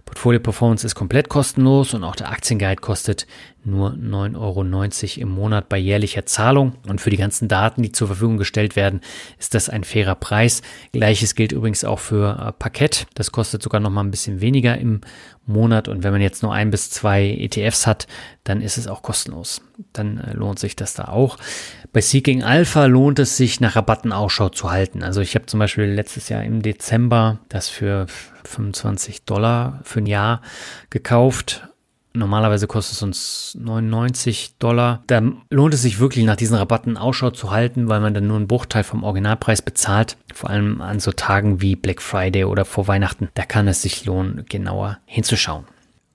Portfolio Performance ist komplett kostenlos und auch der Aktienguide kostet nur 9,90 Euro im Monat bei jährlicher Zahlung. Und für die ganzen Daten, die zur Verfügung gestellt werden, ist das ein fairer Preis. Gleiches gilt übrigens auch für äh, Parkett. Das kostet sogar noch mal ein bisschen weniger im Monat. Und wenn man jetzt nur ein bis zwei ETFs hat, dann ist es auch kostenlos. Dann äh, lohnt sich das da auch. Bei Seeking Alpha lohnt es sich, nach Rabatten Ausschau zu halten. Also ich habe zum Beispiel letztes Jahr im Dezember das für 25 Dollar für ein Jahr gekauft. Normalerweise kostet es uns 99 Dollar. Da lohnt es sich wirklich, nach diesen Rabatten Ausschau zu halten, weil man dann nur einen Bruchteil vom Originalpreis bezahlt. Vor allem an so Tagen wie Black Friday oder vor Weihnachten. Da kann es sich lohnen, genauer hinzuschauen.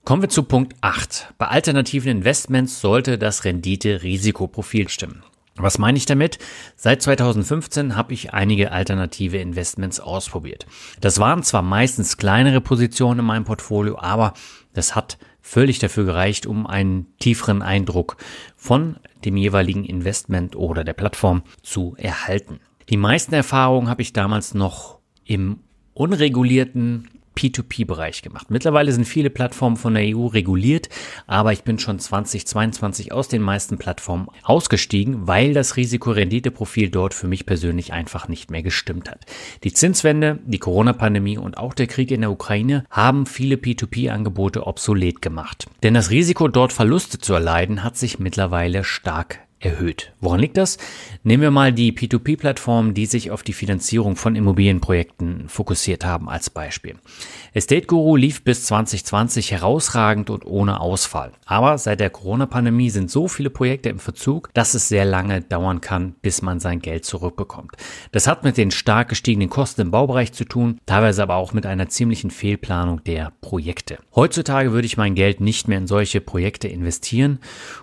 Kommen wir zu Punkt 8. Bei alternativen Investments sollte das Rendite-Risikoprofil stimmen. Was meine ich damit? Seit 2015 habe ich einige alternative Investments ausprobiert. Das waren zwar meistens kleinere Positionen in meinem Portfolio, aber das hat völlig dafür gereicht, um einen tieferen Eindruck von dem jeweiligen Investment oder der Plattform zu erhalten. Die meisten Erfahrungen habe ich damals noch im unregulierten P2P-Bereich gemacht. Mittlerweile sind viele Plattformen von der EU reguliert, aber ich bin schon 2022 aus den meisten Plattformen ausgestiegen, weil das Risikorenditeprofil dort für mich persönlich einfach nicht mehr gestimmt hat. Die Zinswende, die Corona-Pandemie und auch der Krieg in der Ukraine haben viele P2P-Angebote obsolet gemacht. Denn das Risiko, dort Verluste zu erleiden, hat sich mittlerweile stark erhöht. Woran liegt das? Nehmen wir mal die P2P-Plattformen, die sich auf die Finanzierung von Immobilienprojekten fokussiert haben als Beispiel. Estate Guru lief bis 2020 herausragend und ohne Ausfall. Aber seit der Corona-Pandemie sind so viele Projekte im Verzug, dass es sehr lange dauern kann, bis man sein Geld zurückbekommt. Das hat mit den stark gestiegenen Kosten im Baubereich zu tun, teilweise aber auch mit einer ziemlichen Fehlplanung der Projekte. Heutzutage würde ich mein Geld nicht mehr in solche Projekte investieren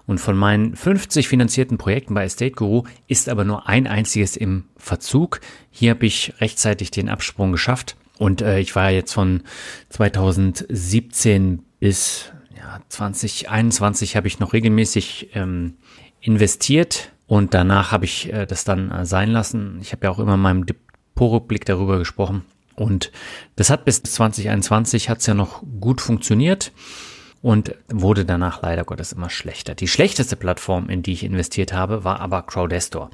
und von meinen 50 finanzierten finanzierten Projekten bei Estate Guru ist aber nur ein einziges im Verzug. Hier habe ich rechtzeitig den Absprung geschafft und äh, ich war jetzt von 2017 bis ja, 2021 habe ich noch regelmäßig ähm, investiert und danach habe ich äh, das dann äh, sein lassen. Ich habe ja auch immer in meinem depot darüber gesprochen. Und das hat bis 2021 hat es ja noch gut funktioniert und wurde danach leider Gottes immer schlechter. Die schlechteste Plattform, in die ich investiert habe, war aber Crowdestor.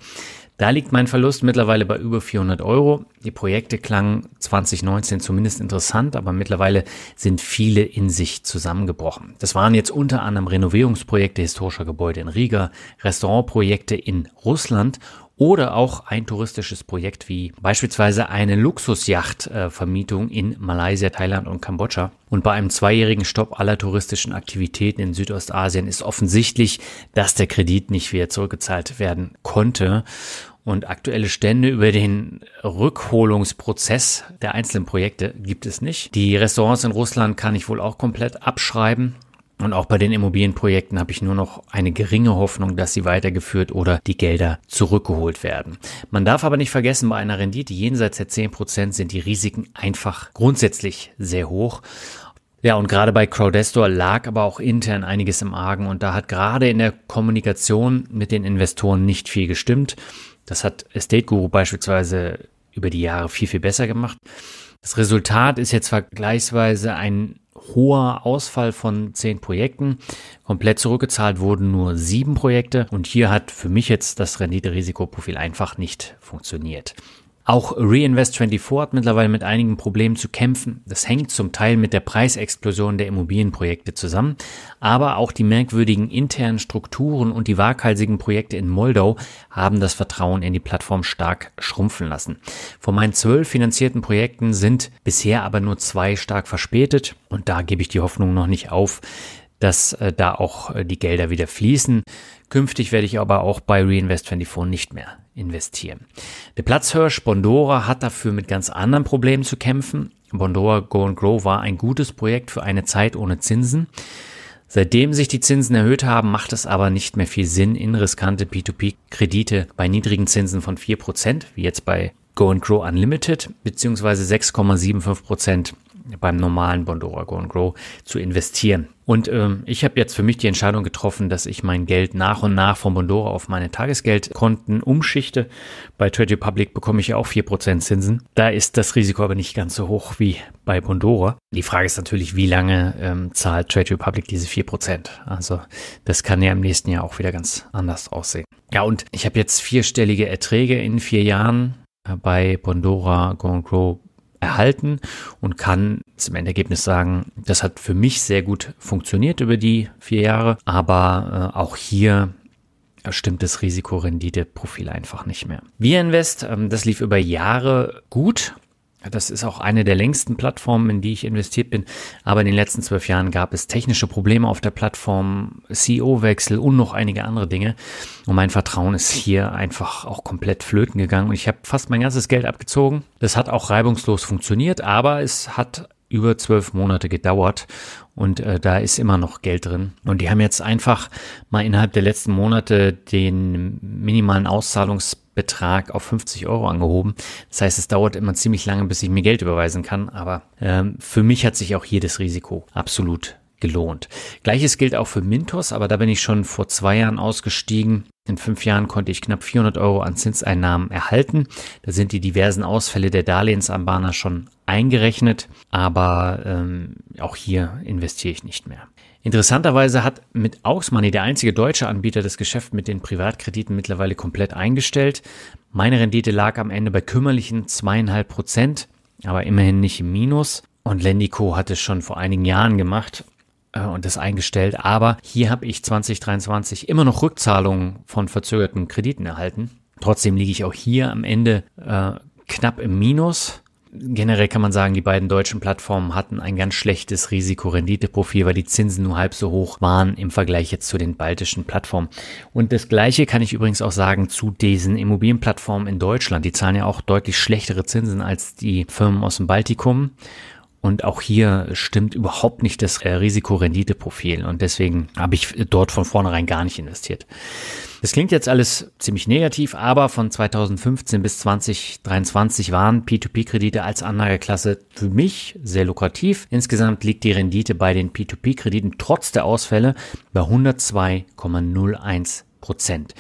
Da liegt mein Verlust mittlerweile bei über 400 Euro. Die Projekte klangen 2019 zumindest interessant, aber mittlerweile sind viele in sich zusammengebrochen. Das waren jetzt unter anderem Renovierungsprojekte historischer Gebäude in Riga, Restaurantprojekte in Russland oder auch ein touristisches Projekt wie beispielsweise eine Luxusjachtvermietung in Malaysia, Thailand und Kambodscha. Und bei einem zweijährigen Stopp aller touristischen Aktivitäten in Südostasien ist offensichtlich, dass der Kredit nicht wieder zurückgezahlt werden konnte. Und aktuelle Stände über den Rückholungsprozess der einzelnen Projekte gibt es nicht. Die Restaurants in Russland kann ich wohl auch komplett abschreiben. Und auch bei den Immobilienprojekten habe ich nur noch eine geringe Hoffnung, dass sie weitergeführt oder die Gelder zurückgeholt werden. Man darf aber nicht vergessen, bei einer Rendite jenseits der 10% sind die Risiken einfach grundsätzlich sehr hoch. Ja, und gerade bei Crowdestor lag aber auch intern einiges im Argen und da hat gerade in der Kommunikation mit den Investoren nicht viel gestimmt. Das hat Estate Guru beispielsweise über die Jahre viel, viel besser gemacht. Das Resultat ist jetzt vergleichsweise ein hoher Ausfall von zehn Projekten. Komplett zurückgezahlt wurden nur sieben Projekte und hier hat für mich jetzt das Rendite-Risikoprofil einfach nicht funktioniert. Auch Reinvest24 hat mittlerweile mit einigen Problemen zu kämpfen. Das hängt zum Teil mit der Preisexplosion der Immobilienprojekte zusammen, aber auch die merkwürdigen internen Strukturen und die waghalsigen Projekte in Moldau haben das Vertrauen in die Plattform stark schrumpfen lassen. Von meinen zwölf finanzierten Projekten sind bisher aber nur zwei stark verspätet und da gebe ich die Hoffnung noch nicht auf, dass äh, da auch äh, die Gelder wieder fließen. Künftig werde ich aber auch bei Reinvest24 nicht mehr investieren. Der Platzhirsch Bondora hat dafür mit ganz anderen Problemen zu kämpfen. Bondora Go and Grow war ein gutes Projekt für eine Zeit ohne Zinsen. Seitdem sich die Zinsen erhöht haben, macht es aber nicht mehr viel Sinn, in riskante P2P-Kredite bei niedrigen Zinsen von 4%, wie jetzt bei Go and Grow Unlimited, beziehungsweise 6,75% beim normalen Bondora Go and Grow zu investieren. Und ähm, ich habe jetzt für mich die Entscheidung getroffen, dass ich mein Geld nach und nach von Bondora auf meine Tagesgeldkonten umschichte. Bei Trade Republic bekomme ich ja auch 4% Zinsen. Da ist das Risiko aber nicht ganz so hoch wie bei Bondora. Die Frage ist natürlich, wie lange ähm, zahlt Trade Republic diese 4%? Also das kann ja im nächsten Jahr auch wieder ganz anders aussehen. Ja, und ich habe jetzt vierstellige Erträge in vier Jahren äh, bei Bondora Go and Grow erhalten und kann zum Endergebnis sagen, das hat für mich sehr gut funktioniert über die vier Jahre, aber äh, auch hier stimmt das Risikorendite-Profil einfach nicht mehr. Wir Invest, ähm, das lief über Jahre gut. Das ist auch eine der längsten Plattformen, in die ich investiert bin. Aber in den letzten zwölf Jahren gab es technische Probleme auf der Plattform, CEO-Wechsel und noch einige andere Dinge. Und mein Vertrauen ist hier einfach auch komplett flöten gegangen. Und ich habe fast mein ganzes Geld abgezogen. Das hat auch reibungslos funktioniert, aber es hat über zwölf Monate gedauert und äh, da ist immer noch Geld drin. Und die haben jetzt einfach mal innerhalb der letzten Monate den minimalen Auszahlungs Betrag auf 50 Euro angehoben. Das heißt, es dauert immer ziemlich lange, bis ich mir Geld überweisen kann, aber ähm, für mich hat sich auch hier das Risiko absolut gelohnt. Gleiches gilt auch für Mintos, aber da bin ich schon vor zwei Jahren ausgestiegen. In fünf Jahren konnte ich knapp 400 Euro an Zinseinnahmen erhalten. Da sind die diversen Ausfälle der Darlehensanbahner schon eingerechnet, aber ähm, auch hier investiere ich nicht mehr. Interessanterweise hat mit Auxmoney der einzige deutsche Anbieter das Geschäft mit den Privatkrediten mittlerweile komplett eingestellt. Meine Rendite lag am Ende bei kümmerlichen zweieinhalb Prozent, aber immerhin nicht im Minus. Und Lendico hat es schon vor einigen Jahren gemacht äh, und das eingestellt. Aber hier habe ich 2023 immer noch Rückzahlungen von verzögerten Krediten erhalten. Trotzdem liege ich auch hier am Ende äh, knapp im Minus generell kann man sagen, die beiden deutschen Plattformen hatten ein ganz schlechtes Risikorenditeprofil, weil die Zinsen nur halb so hoch waren im Vergleich jetzt zu den baltischen Plattformen. Und das Gleiche kann ich übrigens auch sagen zu diesen Immobilienplattformen in Deutschland. Die zahlen ja auch deutlich schlechtere Zinsen als die Firmen aus dem Baltikum. Und auch hier stimmt überhaupt nicht das Risikorenditeprofil. Und deswegen habe ich dort von vornherein gar nicht investiert. Das klingt jetzt alles ziemlich negativ, aber von 2015 bis 2023 waren P2P-Kredite als Anlageklasse für mich sehr lukrativ. Insgesamt liegt die Rendite bei den P2P-Krediten trotz der Ausfälle bei 102,01 Prozent.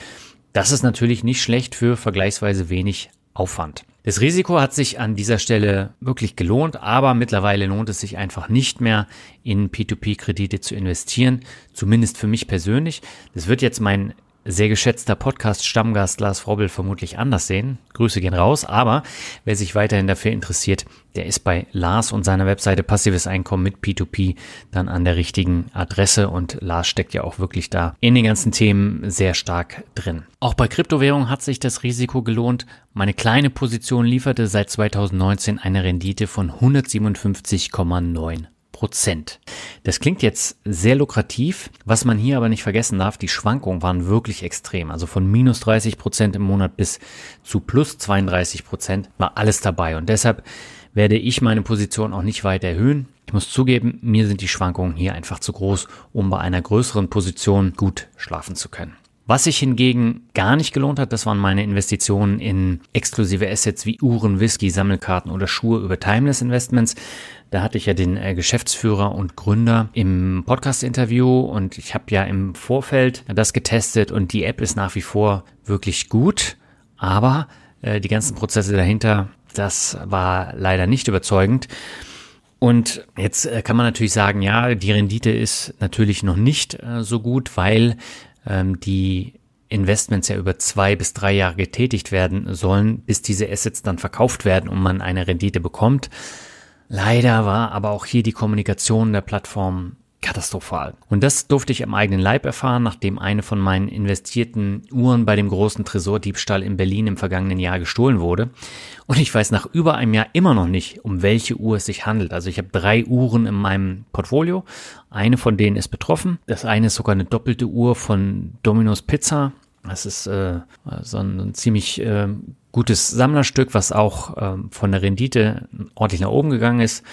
Das ist natürlich nicht schlecht für vergleichsweise wenig Aufwand. Das Risiko hat sich an dieser Stelle wirklich gelohnt, aber mittlerweile lohnt es sich einfach nicht mehr, in P2P-Kredite zu investieren, zumindest für mich persönlich. Das wird jetzt mein sehr geschätzter Podcast-Stammgast Lars Frobbel vermutlich anders sehen. Grüße gehen raus, aber wer sich weiterhin dafür interessiert, der ist bei Lars und seiner Webseite Passives Einkommen mit P2P dann an der richtigen Adresse und Lars steckt ja auch wirklich da in den ganzen Themen sehr stark drin. Auch bei Kryptowährungen hat sich das Risiko gelohnt. Meine kleine Position lieferte seit 2019 eine Rendite von 157,9 Prozent. Das klingt jetzt sehr lukrativ. Was man hier aber nicht vergessen darf, die Schwankungen waren wirklich extrem. Also von minus 30 Prozent im Monat bis zu plus 32 Prozent war alles dabei. Und deshalb werde ich meine Position auch nicht weiter erhöhen. Ich muss zugeben, mir sind die Schwankungen hier einfach zu groß, um bei einer größeren Position gut schlafen zu können. Was sich hingegen gar nicht gelohnt hat, das waren meine Investitionen in exklusive Assets wie Uhren, Whisky, Sammelkarten oder Schuhe über Timeless Investments. Da hatte ich ja den äh, Geschäftsführer und Gründer im Podcast-Interview und ich habe ja im Vorfeld das getestet und die App ist nach wie vor wirklich gut, aber äh, die ganzen Prozesse dahinter, das war leider nicht überzeugend. Und jetzt äh, kann man natürlich sagen, ja, die Rendite ist natürlich noch nicht so gut, weil ähm, die Investments ja über zwei bis drei Jahre getätigt werden sollen, bis diese Assets dann verkauft werden und man eine Rendite bekommt. Leider war aber auch hier die Kommunikation der Plattform katastrophal. Und das durfte ich am eigenen Leib erfahren, nachdem eine von meinen investierten Uhren bei dem großen Tresordiebstahl in Berlin im vergangenen Jahr gestohlen wurde. Und ich weiß nach über einem Jahr immer noch nicht, um welche Uhr es sich handelt. Also ich habe drei Uhren in meinem Portfolio. Eine von denen ist betroffen. Das eine ist sogar eine doppelte Uhr von Domino's Pizza. Das ist äh, so ein, ziemlich äh, gutes Sammlerstück, was auch äh, von der Rendite ordentlich nach oben gegangen ist.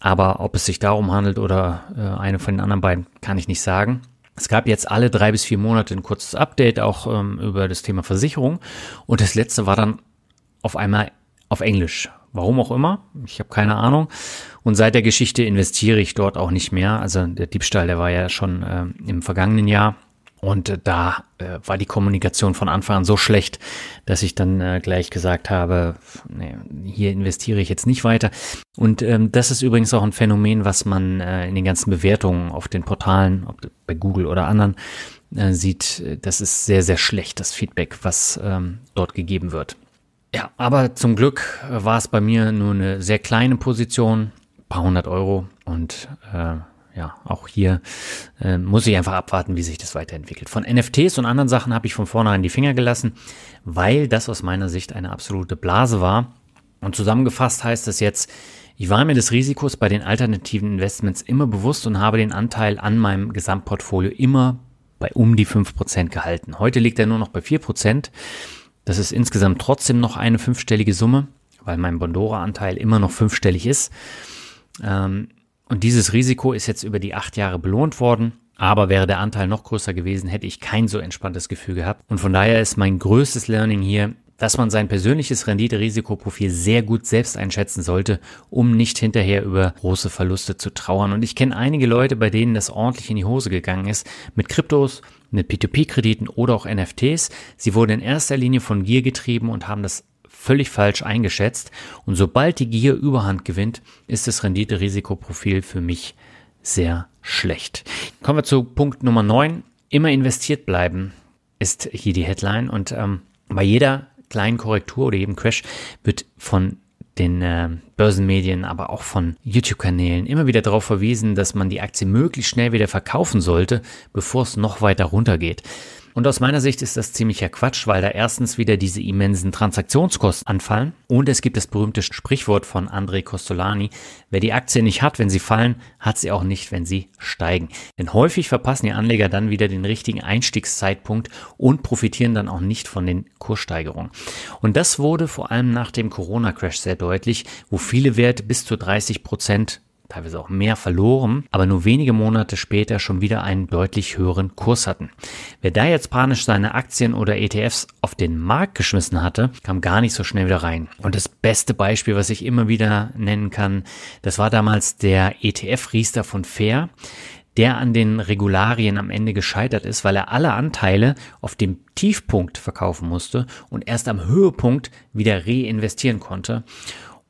Aber ob es sich darum handelt oder äh, eine von den anderen beiden, kann ich nicht sagen. Es gab jetzt alle drei bis vier Monate ein kurzes Update auch ähm, über das Thema Versicherung. Und das letzte war dann auf einmal auf Englisch. Warum auch immer, ich habe keine Ahnung. Und seit der Geschichte investiere ich dort auch nicht mehr. Also der Diebstahl, der war ja schon ähm, im vergangenen Jahr und äh, da äh, war die Kommunikation von Anfang an so schlecht, dass ich dann äh, gleich gesagt habe, nee, hier investiere ich jetzt nicht weiter. Und ähm, das ist übrigens auch ein Phänomen, was man äh, in den ganzen Bewertungen auf den Portalen, ob bei Google oder anderen, äh, sieht. Äh, das ist sehr, sehr schlecht, das Feedback, was ähm, dort gegeben wird. Ja, aber zum Glück war es bei mir nur eine sehr kleine Position, paar hundert Euro und ja, auch hier äh, muss ich einfach abwarten, wie sich das weiterentwickelt. Von NFTs und anderen Sachen habe ich von vornherein die Finger gelassen, weil das aus meiner Sicht eine absolute Blase war. Und zusammengefasst heißt das jetzt, ich war mir des Risikos bei den alternativen Investments immer bewusst und habe den Anteil an meinem Gesamtportfolio immer bei um die 5% gehalten. Heute liegt er nur noch bei 4%. Das ist insgesamt trotzdem noch eine fünfstellige Summe, weil mein Bondora-Anteil immer noch fünfstellig ist. Ähm, und dieses Risiko ist jetzt über die acht Jahre belohnt worden. Aber wäre der Anteil noch größer gewesen, hätte ich kein so entspanntes Gefühl gehabt. Und von daher ist mein größtes Learning hier, dass man sein persönliches Rendite-Risikoprofil sehr gut selbst einschätzen sollte, um nicht hinterher über große Verluste zu trauern. Und ich kenne einige Leute, bei denen das ordentlich in die Hose gegangen ist, mit Kryptos, mit P2P-Krediten oder auch NFTs. Sie wurden in erster Linie von Gier getrieben und haben das völlig falsch eingeschätzt und sobald die Gier überhand gewinnt, ist das Rendite-Risikoprofil für mich sehr schlecht. Kommen wir zu Punkt Nummer 9. Immer investiert bleiben ist hier die Headline und ähm, bei jeder kleinen Korrektur oder jedem Crash wird von den äh, Börsenmedien, aber auch von YouTube-Kanälen immer wieder darauf verwiesen, dass man die Aktie möglichst schnell wieder verkaufen sollte, bevor es noch weiter runtergeht. Und aus meiner Sicht ist das ziemlicher Quatsch, weil da erstens wieder diese immensen Transaktionskosten anfallen und es gibt das berühmte Sprichwort von André Costolani, wer die Aktien nicht hat, wenn sie fallen, hat sie auch nicht, wenn sie steigen. Denn häufig verpassen die Anleger dann wieder den richtigen Einstiegszeitpunkt und profitieren dann auch nicht von den Kurssteigerungen. Und das wurde vor allem nach dem Corona-Crash sehr deutlich, wo viele Werte bis zu 30 Prozent teilweise auch mehr verloren, aber nur wenige Monate später schon wieder einen deutlich höheren Kurs hatten. Wer da jetzt panisch seine Aktien oder ETFs auf den Markt geschmissen hatte, kam gar nicht so schnell wieder rein. Und das beste Beispiel, was ich immer wieder nennen kann, das war damals der ETF-Riester von Fair der an den Regularien am Ende gescheitert ist, weil er alle Anteile auf dem Tiefpunkt verkaufen musste und erst am Höhepunkt wieder reinvestieren konnte.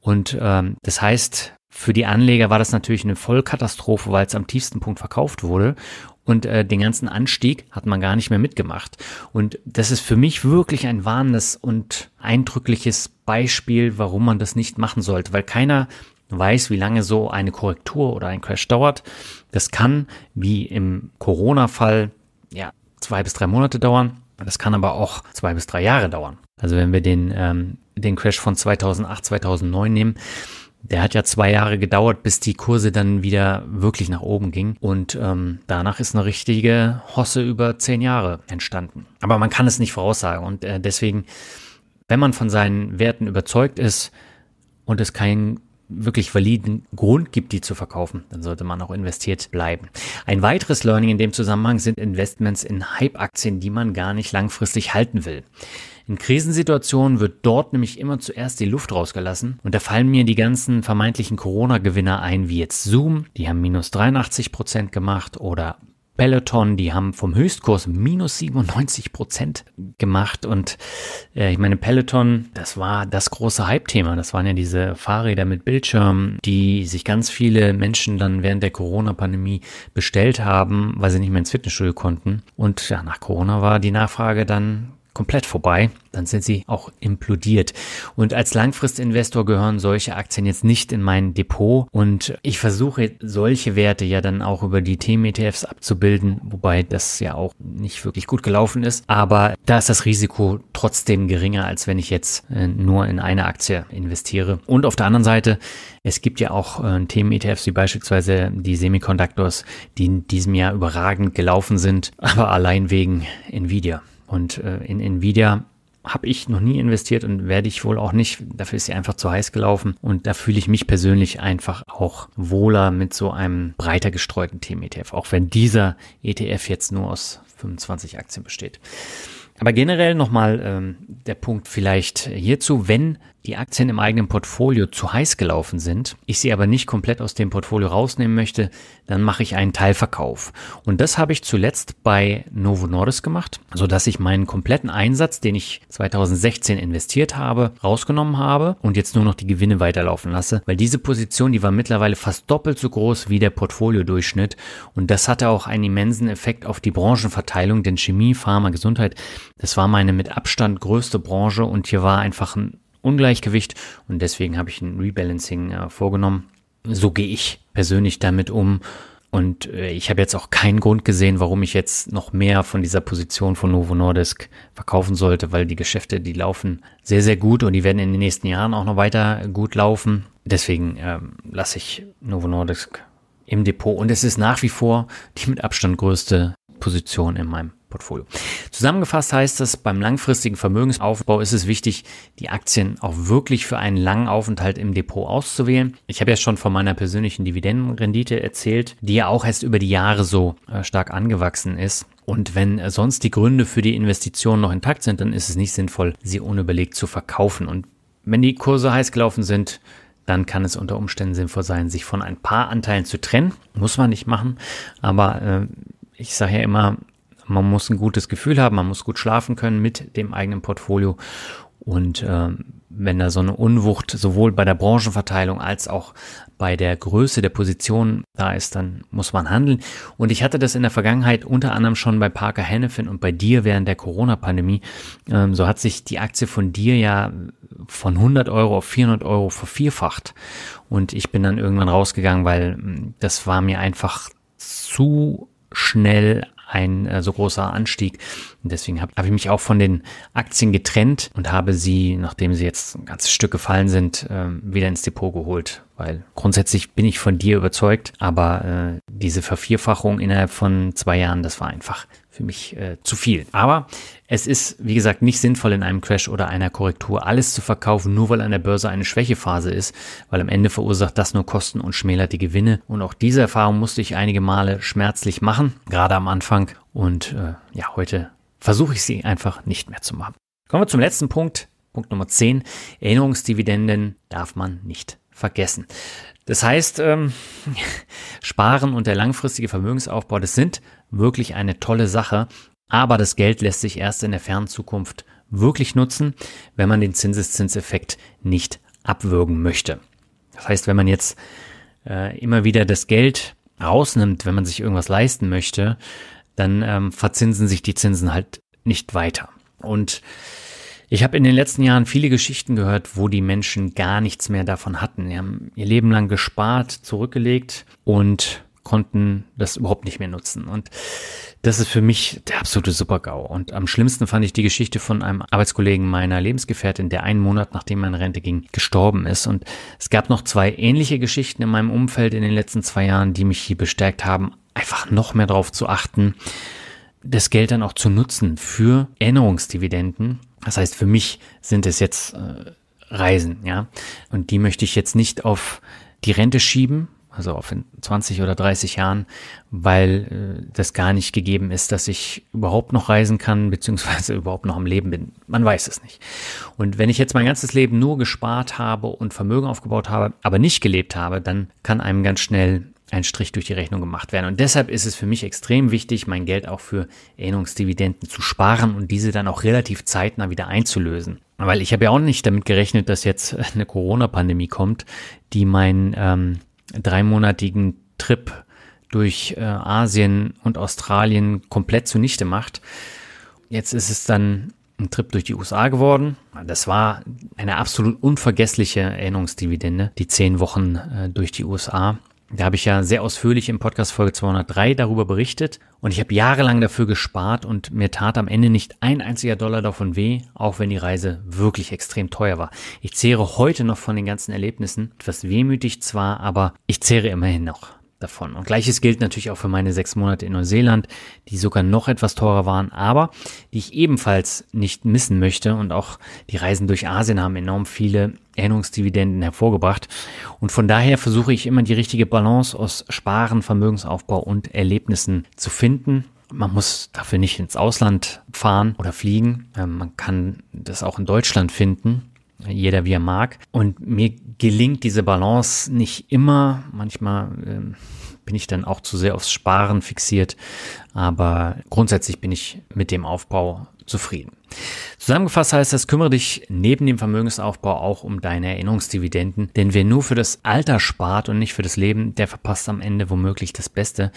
Und ähm, das heißt, für die Anleger war das natürlich eine Vollkatastrophe, weil es am tiefsten Punkt verkauft wurde. Und äh, den ganzen Anstieg hat man gar nicht mehr mitgemacht. Und das ist für mich wirklich ein warnendes und eindrückliches Beispiel, warum man das nicht machen sollte, weil keiner weiß, wie lange so eine Korrektur oder ein Crash dauert. Das kann, wie im Corona-Fall, ja, zwei bis drei Monate dauern. Das kann aber auch zwei bis drei Jahre dauern. Also wenn wir den, ähm, den Crash von 2008, 2009 nehmen, der hat ja zwei Jahre gedauert, bis die Kurse dann wieder wirklich nach oben gingen. Und ähm, danach ist eine richtige Hosse über zehn Jahre entstanden. Aber man kann es nicht voraussagen. Und äh, deswegen, wenn man von seinen Werten überzeugt ist und es keinen wirklich validen Grund gibt, die zu verkaufen, dann sollte man auch investiert bleiben. Ein weiteres Learning in dem Zusammenhang sind Investments in Hype-Aktien, die man gar nicht langfristig halten will. In Krisensituationen wird dort nämlich immer zuerst die Luft rausgelassen und da fallen mir die ganzen vermeintlichen Corona-Gewinner ein, wie jetzt Zoom, die haben minus 83 Prozent gemacht oder Peloton, die haben vom Höchstkurs minus 97 Prozent gemacht. Und äh, ich meine, Peloton, das war das große Hype-Thema. Das waren ja diese Fahrräder mit Bildschirmen, die sich ganz viele Menschen dann während der Corona-Pandemie bestellt haben, weil sie nicht mehr ins Fitnessstudio konnten. Und ja, nach Corona war die Nachfrage dann komplett vorbei, dann sind sie auch implodiert. Und als Langfristinvestor gehören solche Aktien jetzt nicht in mein Depot und ich versuche solche Werte ja dann auch über die Themen-ETFs abzubilden, wobei das ja auch nicht wirklich gut gelaufen ist. Aber da ist das Risiko trotzdem geringer, als wenn ich jetzt äh, nur in eine Aktie investiere. Und auf der anderen Seite, es gibt ja auch äh, Themen-ETFs wie beispielsweise die Semiconductors, die in diesem Jahr überragend gelaufen sind, aber allein wegen Nvidia. Und äh, in Nvidia habe ich noch nie investiert und werde ich wohl auch nicht. Dafür ist sie einfach zu heiß gelaufen. Und da fühle ich mich persönlich einfach auch wohler mit so einem breiter gestreuten Themen-ETF, auch wenn dieser ETF jetzt nur aus 25 Aktien besteht. Aber generell nochmal ähm, der Punkt vielleicht hierzu, wenn die Aktien im eigenen Portfolio zu heiß gelaufen sind, ich sie aber nicht komplett aus dem Portfolio rausnehmen möchte, dann mache ich einen Teilverkauf. Und das habe ich zuletzt bei Novo Nordis gemacht, sodass ich meinen kompletten Einsatz, den ich 2016 investiert habe, rausgenommen habe und jetzt nur noch die Gewinne weiterlaufen lasse, weil diese Position, die war mittlerweile fast doppelt so groß wie der Portfoliodurchschnitt und das hatte auch einen immensen Effekt auf die Branchenverteilung, denn Chemie, Pharma, Gesundheit, das war meine mit Abstand größte Branche und hier war einfach ein Ungleichgewicht und deswegen habe ich ein Rebalancing äh, vorgenommen. So gehe ich persönlich damit um und äh, ich habe jetzt auch keinen Grund gesehen, warum ich jetzt noch mehr von dieser Position von Novo Nordisk verkaufen sollte, weil die Geschäfte, die laufen sehr, sehr gut und die werden in den nächsten Jahren auch noch weiter gut laufen. Deswegen ähm, lasse ich Novo Nordisk im Depot und es ist nach wie vor die mit Abstand größte Position in meinem Portfolio. Zusammengefasst heißt das, beim langfristigen Vermögensaufbau ist es wichtig, die Aktien auch wirklich für einen langen Aufenthalt im Depot auszuwählen. Ich habe ja schon von meiner persönlichen Dividendenrendite erzählt, die ja auch erst über die Jahre so äh, stark angewachsen ist. Und wenn äh, sonst die Gründe für die Investition noch intakt sind, dann ist es nicht sinnvoll, sie unüberlegt zu verkaufen. Und wenn die Kurse heiß gelaufen sind, dann kann es unter Umständen sinnvoll sein, sich von ein paar Anteilen zu trennen. Muss man nicht machen, aber äh, ich sage ja immer, man muss ein gutes Gefühl haben, man muss gut schlafen können mit dem eigenen Portfolio. Und äh, wenn da so eine Unwucht sowohl bei der Branchenverteilung als auch bei der Größe der Positionen da ist, dann muss man handeln. Und ich hatte das in der Vergangenheit unter anderem schon bei Parker Hennefin und bei dir während der Corona-Pandemie. Ähm, so hat sich die Aktie von dir ja von 100 Euro auf 400 Euro vervierfacht. Und ich bin dann irgendwann rausgegangen, weil hm, das war mir einfach zu schnell ein äh, so großer Anstieg. Und deswegen habe hab ich mich auch von den Aktien getrennt und habe sie, nachdem sie jetzt ein ganzes Stück gefallen sind, äh, wieder ins Depot geholt. Weil grundsätzlich bin ich von dir überzeugt, aber äh, diese Vervierfachung innerhalb von zwei Jahren, das war einfach für mich äh, zu viel. Aber es ist, wie gesagt, nicht sinnvoll in einem Crash oder einer Korrektur alles zu verkaufen, nur weil an der Börse eine Schwächephase ist, weil am Ende verursacht das nur Kosten und schmälert die Gewinne. Und auch diese Erfahrung musste ich einige Male schmerzlich machen, gerade am Anfang. Und äh, ja, heute versuche ich sie einfach nicht mehr zu machen. Kommen wir zum letzten Punkt, Punkt Nummer 10. Erinnerungsdividenden darf man nicht vergessen. Das heißt, ähm, Sparen und der langfristige Vermögensaufbau, das sind wirklich eine tolle Sache, aber das Geld lässt sich erst in der fernen Zukunft wirklich nutzen, wenn man den Zinseszinseffekt nicht abwürgen möchte. Das heißt, wenn man jetzt äh, immer wieder das Geld rausnimmt, wenn man sich irgendwas leisten möchte, dann ähm, verzinsen sich die Zinsen halt nicht weiter. Und ich habe in den letzten Jahren viele Geschichten gehört, wo die Menschen gar nichts mehr davon hatten. Sie haben ihr Leben lang gespart, zurückgelegt und konnten das überhaupt nicht mehr nutzen. Und das ist für mich der absolute Supergau. Und am schlimmsten fand ich die Geschichte von einem Arbeitskollegen meiner Lebensgefährtin, der einen Monat nachdem meine Rente ging, gestorben ist. Und es gab noch zwei ähnliche Geschichten in meinem Umfeld in den letzten zwei Jahren, die mich hier bestärkt haben, einfach noch mehr darauf zu achten, das Geld dann auch zu nutzen für Erinnerungsdividenden. Das heißt, für mich sind es jetzt äh, Reisen, ja. Und die möchte ich jetzt nicht auf die Rente schieben, also auf in 20 oder 30 Jahren, weil äh, das gar nicht gegeben ist, dass ich überhaupt noch reisen kann, beziehungsweise überhaupt noch am Leben bin. Man weiß es nicht. Und wenn ich jetzt mein ganzes Leben nur gespart habe und Vermögen aufgebaut habe, aber nicht gelebt habe, dann kann einem ganz schnell ein Strich durch die Rechnung gemacht werden. Und deshalb ist es für mich extrem wichtig, mein Geld auch für Erinnerungsdividenden zu sparen und diese dann auch relativ zeitnah wieder einzulösen. Weil ich habe ja auch nicht damit gerechnet, dass jetzt eine Corona-Pandemie kommt, die mein ähm, dreimonatigen Trip durch äh, Asien und Australien komplett zunichte macht. Jetzt ist es dann ein Trip durch die USA geworden. Das war eine absolut unvergessliche Erinnerungsdividende, die zehn Wochen äh, durch die USA. Da habe ich ja sehr ausführlich im Podcast Folge 203 darüber berichtet und ich habe jahrelang dafür gespart und mir tat am Ende nicht ein einziger Dollar davon weh, auch wenn die Reise wirklich extrem teuer war. Ich zehre heute noch von den ganzen Erlebnissen, etwas wehmütig zwar, aber ich zehre immerhin noch davon. Und gleiches gilt natürlich auch für meine sechs Monate in Neuseeland, die sogar noch etwas teurer waren, aber die ich ebenfalls nicht missen möchte. Und auch die Reisen durch Asien haben enorm viele Erinnerungsdividenden hervorgebracht. Und von daher versuche ich immer die richtige Balance aus Sparen, Vermögensaufbau und Erlebnissen zu finden. Man muss dafür nicht ins Ausland fahren oder fliegen. Ähm, man kann das auch in Deutschland finden jeder wie er mag. Und mir gelingt diese Balance nicht immer. Manchmal ähm, bin ich dann auch zu sehr aufs Sparen fixiert. Aber grundsätzlich bin ich mit dem Aufbau zufrieden. Zusammengefasst heißt das, kümmere dich neben dem Vermögensaufbau auch um deine Erinnerungsdividenden, denn wer nur für das Alter spart und nicht für das Leben, der verpasst am Ende womöglich das Beste.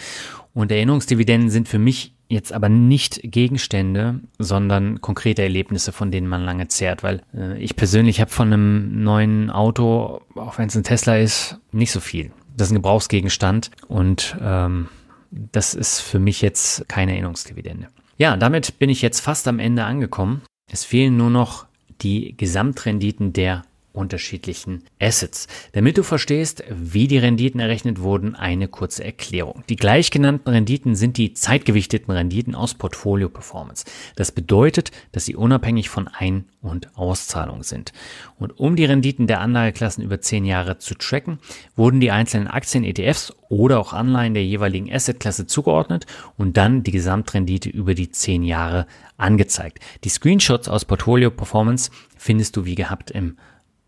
Und Erinnerungsdividenden sind für mich jetzt aber nicht Gegenstände, sondern konkrete Erlebnisse, von denen man lange zehrt, weil äh, ich persönlich habe von einem neuen Auto, auch wenn es ein Tesla ist, nicht so viel. Das ist ein Gebrauchsgegenstand und ähm, das ist für mich jetzt keine Erinnerungsdividende. Ja, damit bin ich jetzt fast am Ende angekommen. Es fehlen nur noch die Gesamtrenditen der unterschiedlichen Assets. Damit du verstehst, wie die Renditen errechnet wurden, eine kurze Erklärung. Die gleichgenannten Renditen sind die zeitgewichteten Renditen aus Portfolio Performance. Das bedeutet, dass sie unabhängig von Ein- und Auszahlung sind. Und um die Renditen der Anlageklassen über zehn Jahre zu tracken, wurden die einzelnen Aktien, ETFs oder auch Anleihen der jeweiligen Assetklasse zugeordnet und dann die Gesamtrendite über die zehn Jahre angezeigt. Die Screenshots aus Portfolio Performance findest du wie gehabt im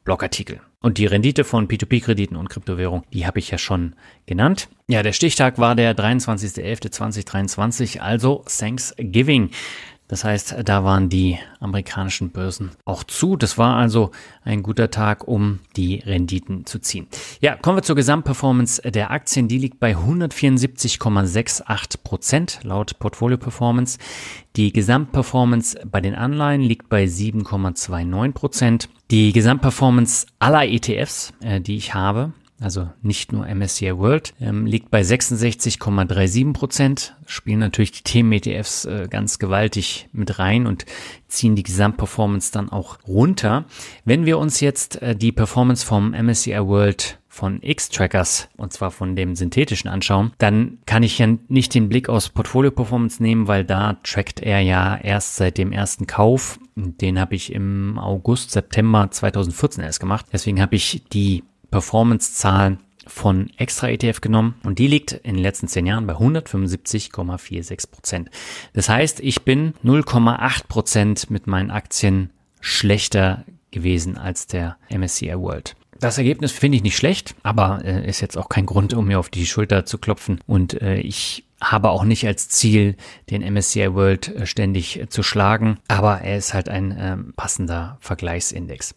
Blogartikel. Und die Rendite von P2P-Krediten und Kryptowährung, die habe ich ja schon genannt. Ja, der Stichtag war der 23.11.2023, also Thanksgiving. Das heißt, da waren die amerikanischen Börsen auch zu. Das war also ein guter Tag, um die Renditen zu ziehen. Ja, kommen wir zur Gesamtperformance der Aktien. Die liegt bei 174,68 Prozent laut Portfolio Performance. Die Gesamtperformance bei den Anleihen liegt bei 7,29 Prozent. Die Gesamtperformance aller ETFs, äh, die ich habe, also nicht nur MSCI World, ähm, liegt bei 66,37 Prozent. Spielen natürlich die Themen-ETFs äh, ganz gewaltig mit rein und ziehen die Gesamtperformance dann auch runter. Wenn wir uns jetzt äh, die Performance vom MSCI World von X-Trackers, und zwar von dem synthetischen anschauen, dann kann ich ja nicht den Blick aus Portfolio Performance nehmen, weil da trackt er ja erst seit dem ersten Kauf. Den habe ich im August, September 2014 erst gemacht. Deswegen habe ich die Performance-Zahlen von Extra ETF genommen und die liegt in den letzten zehn Jahren bei 175,46 Prozent. Das heißt, ich bin 0,8 Prozent mit meinen Aktien schlechter gewesen als der MSCI World. Das Ergebnis finde ich nicht schlecht, aber äh, ist jetzt auch kein Grund, um mir auf die Schulter zu klopfen. Und äh, ich habe auch nicht als Ziel, den MSCI World äh, ständig äh, zu schlagen, aber er ist halt ein ähm, passender Vergleichsindex.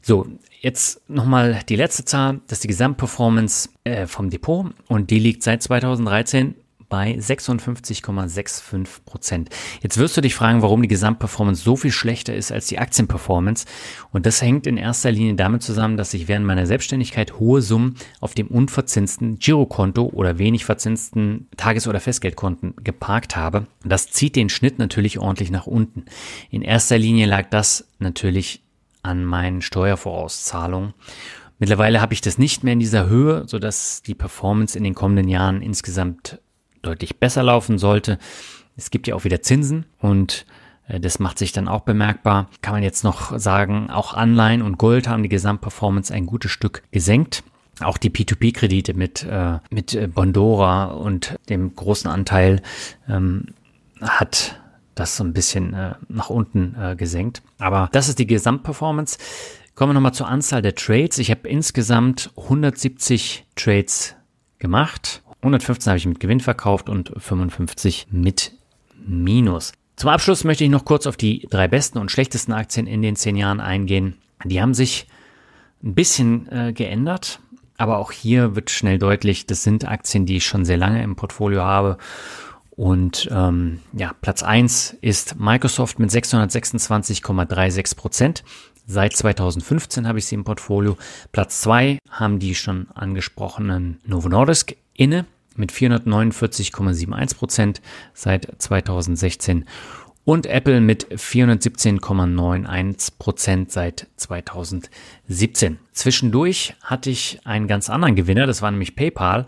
So, Jetzt nochmal die letzte Zahl, das ist die Gesamtperformance äh, vom Depot und die liegt seit 2013 bei 56,65 Prozent. Jetzt wirst du dich fragen, warum die Gesamtperformance so viel schlechter ist als die Aktienperformance. Und das hängt in erster Linie damit zusammen, dass ich während meiner Selbstständigkeit hohe Summen auf dem unverzinsten Girokonto oder wenig verzinsten Tages- oder Festgeldkonten geparkt habe. Das zieht den Schnitt natürlich ordentlich nach unten. In erster Linie lag das natürlich an meinen Steuervorauszahlungen. Mittlerweile habe ich das nicht mehr in dieser Höhe, sodass die Performance in den kommenden Jahren insgesamt deutlich besser laufen sollte. Es gibt ja auch wieder Zinsen und äh, das macht sich dann auch bemerkbar. Kann man jetzt noch sagen, auch Anleihen und Gold haben die Gesamtperformance ein gutes Stück gesenkt. Auch die P2P-Kredite mit, äh, mit Bondora und dem großen Anteil ähm, hat das so ein bisschen äh, nach unten äh, gesenkt. Aber das ist die Gesamtperformance. Kommen wir nochmal zur Anzahl der Trades. Ich habe insgesamt 170 Trades gemacht. 115 habe ich mit Gewinn verkauft und 55 mit Minus. Zum Abschluss möchte ich noch kurz auf die drei besten und schlechtesten Aktien in den zehn Jahren eingehen. Die haben sich ein bisschen äh, geändert, aber auch hier wird schnell deutlich, das sind Aktien, die ich schon sehr lange im Portfolio habe und ähm, ja, Platz 1 ist Microsoft mit 626,36 Prozent. Seit 2015 habe ich sie im Portfolio. Platz 2 haben die schon angesprochenen Novo Nordisk inne mit 449,71 Prozent seit 2016 und Apple mit 417,91 Prozent seit 2017. Zwischendurch hatte ich einen ganz anderen Gewinner, das war nämlich PayPal.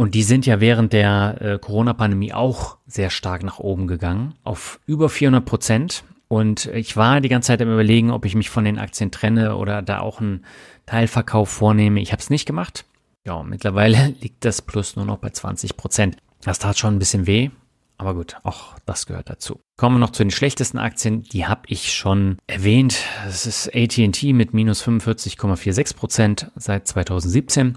Und die sind ja während der äh, Corona-Pandemie auch sehr stark nach oben gegangen, auf über 400 Prozent. Und ich war die ganze Zeit am Überlegen, ob ich mich von den Aktien trenne oder da auch einen Teilverkauf vornehme. Ich habe es nicht gemacht. Ja, mittlerweile liegt das Plus nur noch bei 20 Prozent. Das tat schon ein bisschen weh. Aber gut, auch das gehört dazu. Kommen wir noch zu den schlechtesten Aktien. Die habe ich schon erwähnt. Das ist ATT mit minus 45,46 Prozent seit 2017,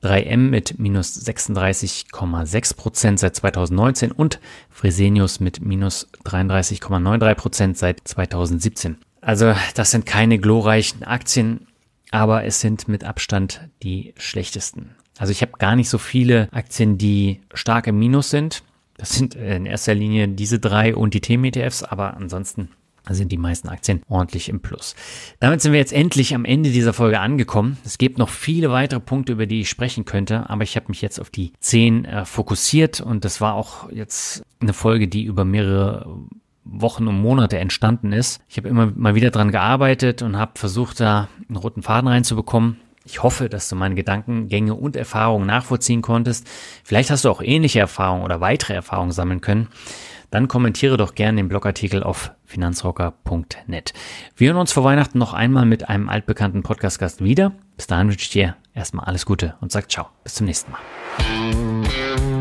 3M mit minus 36,6 Prozent seit 2019 und Fresenius mit minus 33,93 Prozent seit 2017. Also das sind keine glorreichen Aktien, aber es sind mit Abstand die schlechtesten. Also ich habe gar nicht so viele Aktien, die stark im Minus sind. Das sind äh, in erster Linie diese drei und die Themen-ETFs, aber ansonsten sind die meisten Aktien ordentlich im Plus. Damit sind wir jetzt endlich am Ende dieser Folge angekommen. Es gibt noch viele weitere Punkte, über die ich sprechen könnte, aber ich habe mich jetzt auf die zehn äh, fokussiert und das war auch jetzt eine Folge, die über mehrere Wochen und Monate entstanden ist. Ich habe immer mal wieder dran gearbeitet und habe versucht, da einen roten Faden reinzubekommen. Ich hoffe, dass du meine Gedankengänge und Erfahrungen nachvollziehen konntest. Vielleicht hast du auch ähnliche Erfahrungen oder weitere Erfahrungen sammeln können. Dann kommentiere doch gerne den Blogartikel auf finanzrocker.net. Wir hören uns vor Weihnachten noch einmal mit einem altbekannten Podcast-Gast wieder. Bis dahin wünsche ich dir erstmal alles Gute und sag ciao. Bis zum nächsten Mal.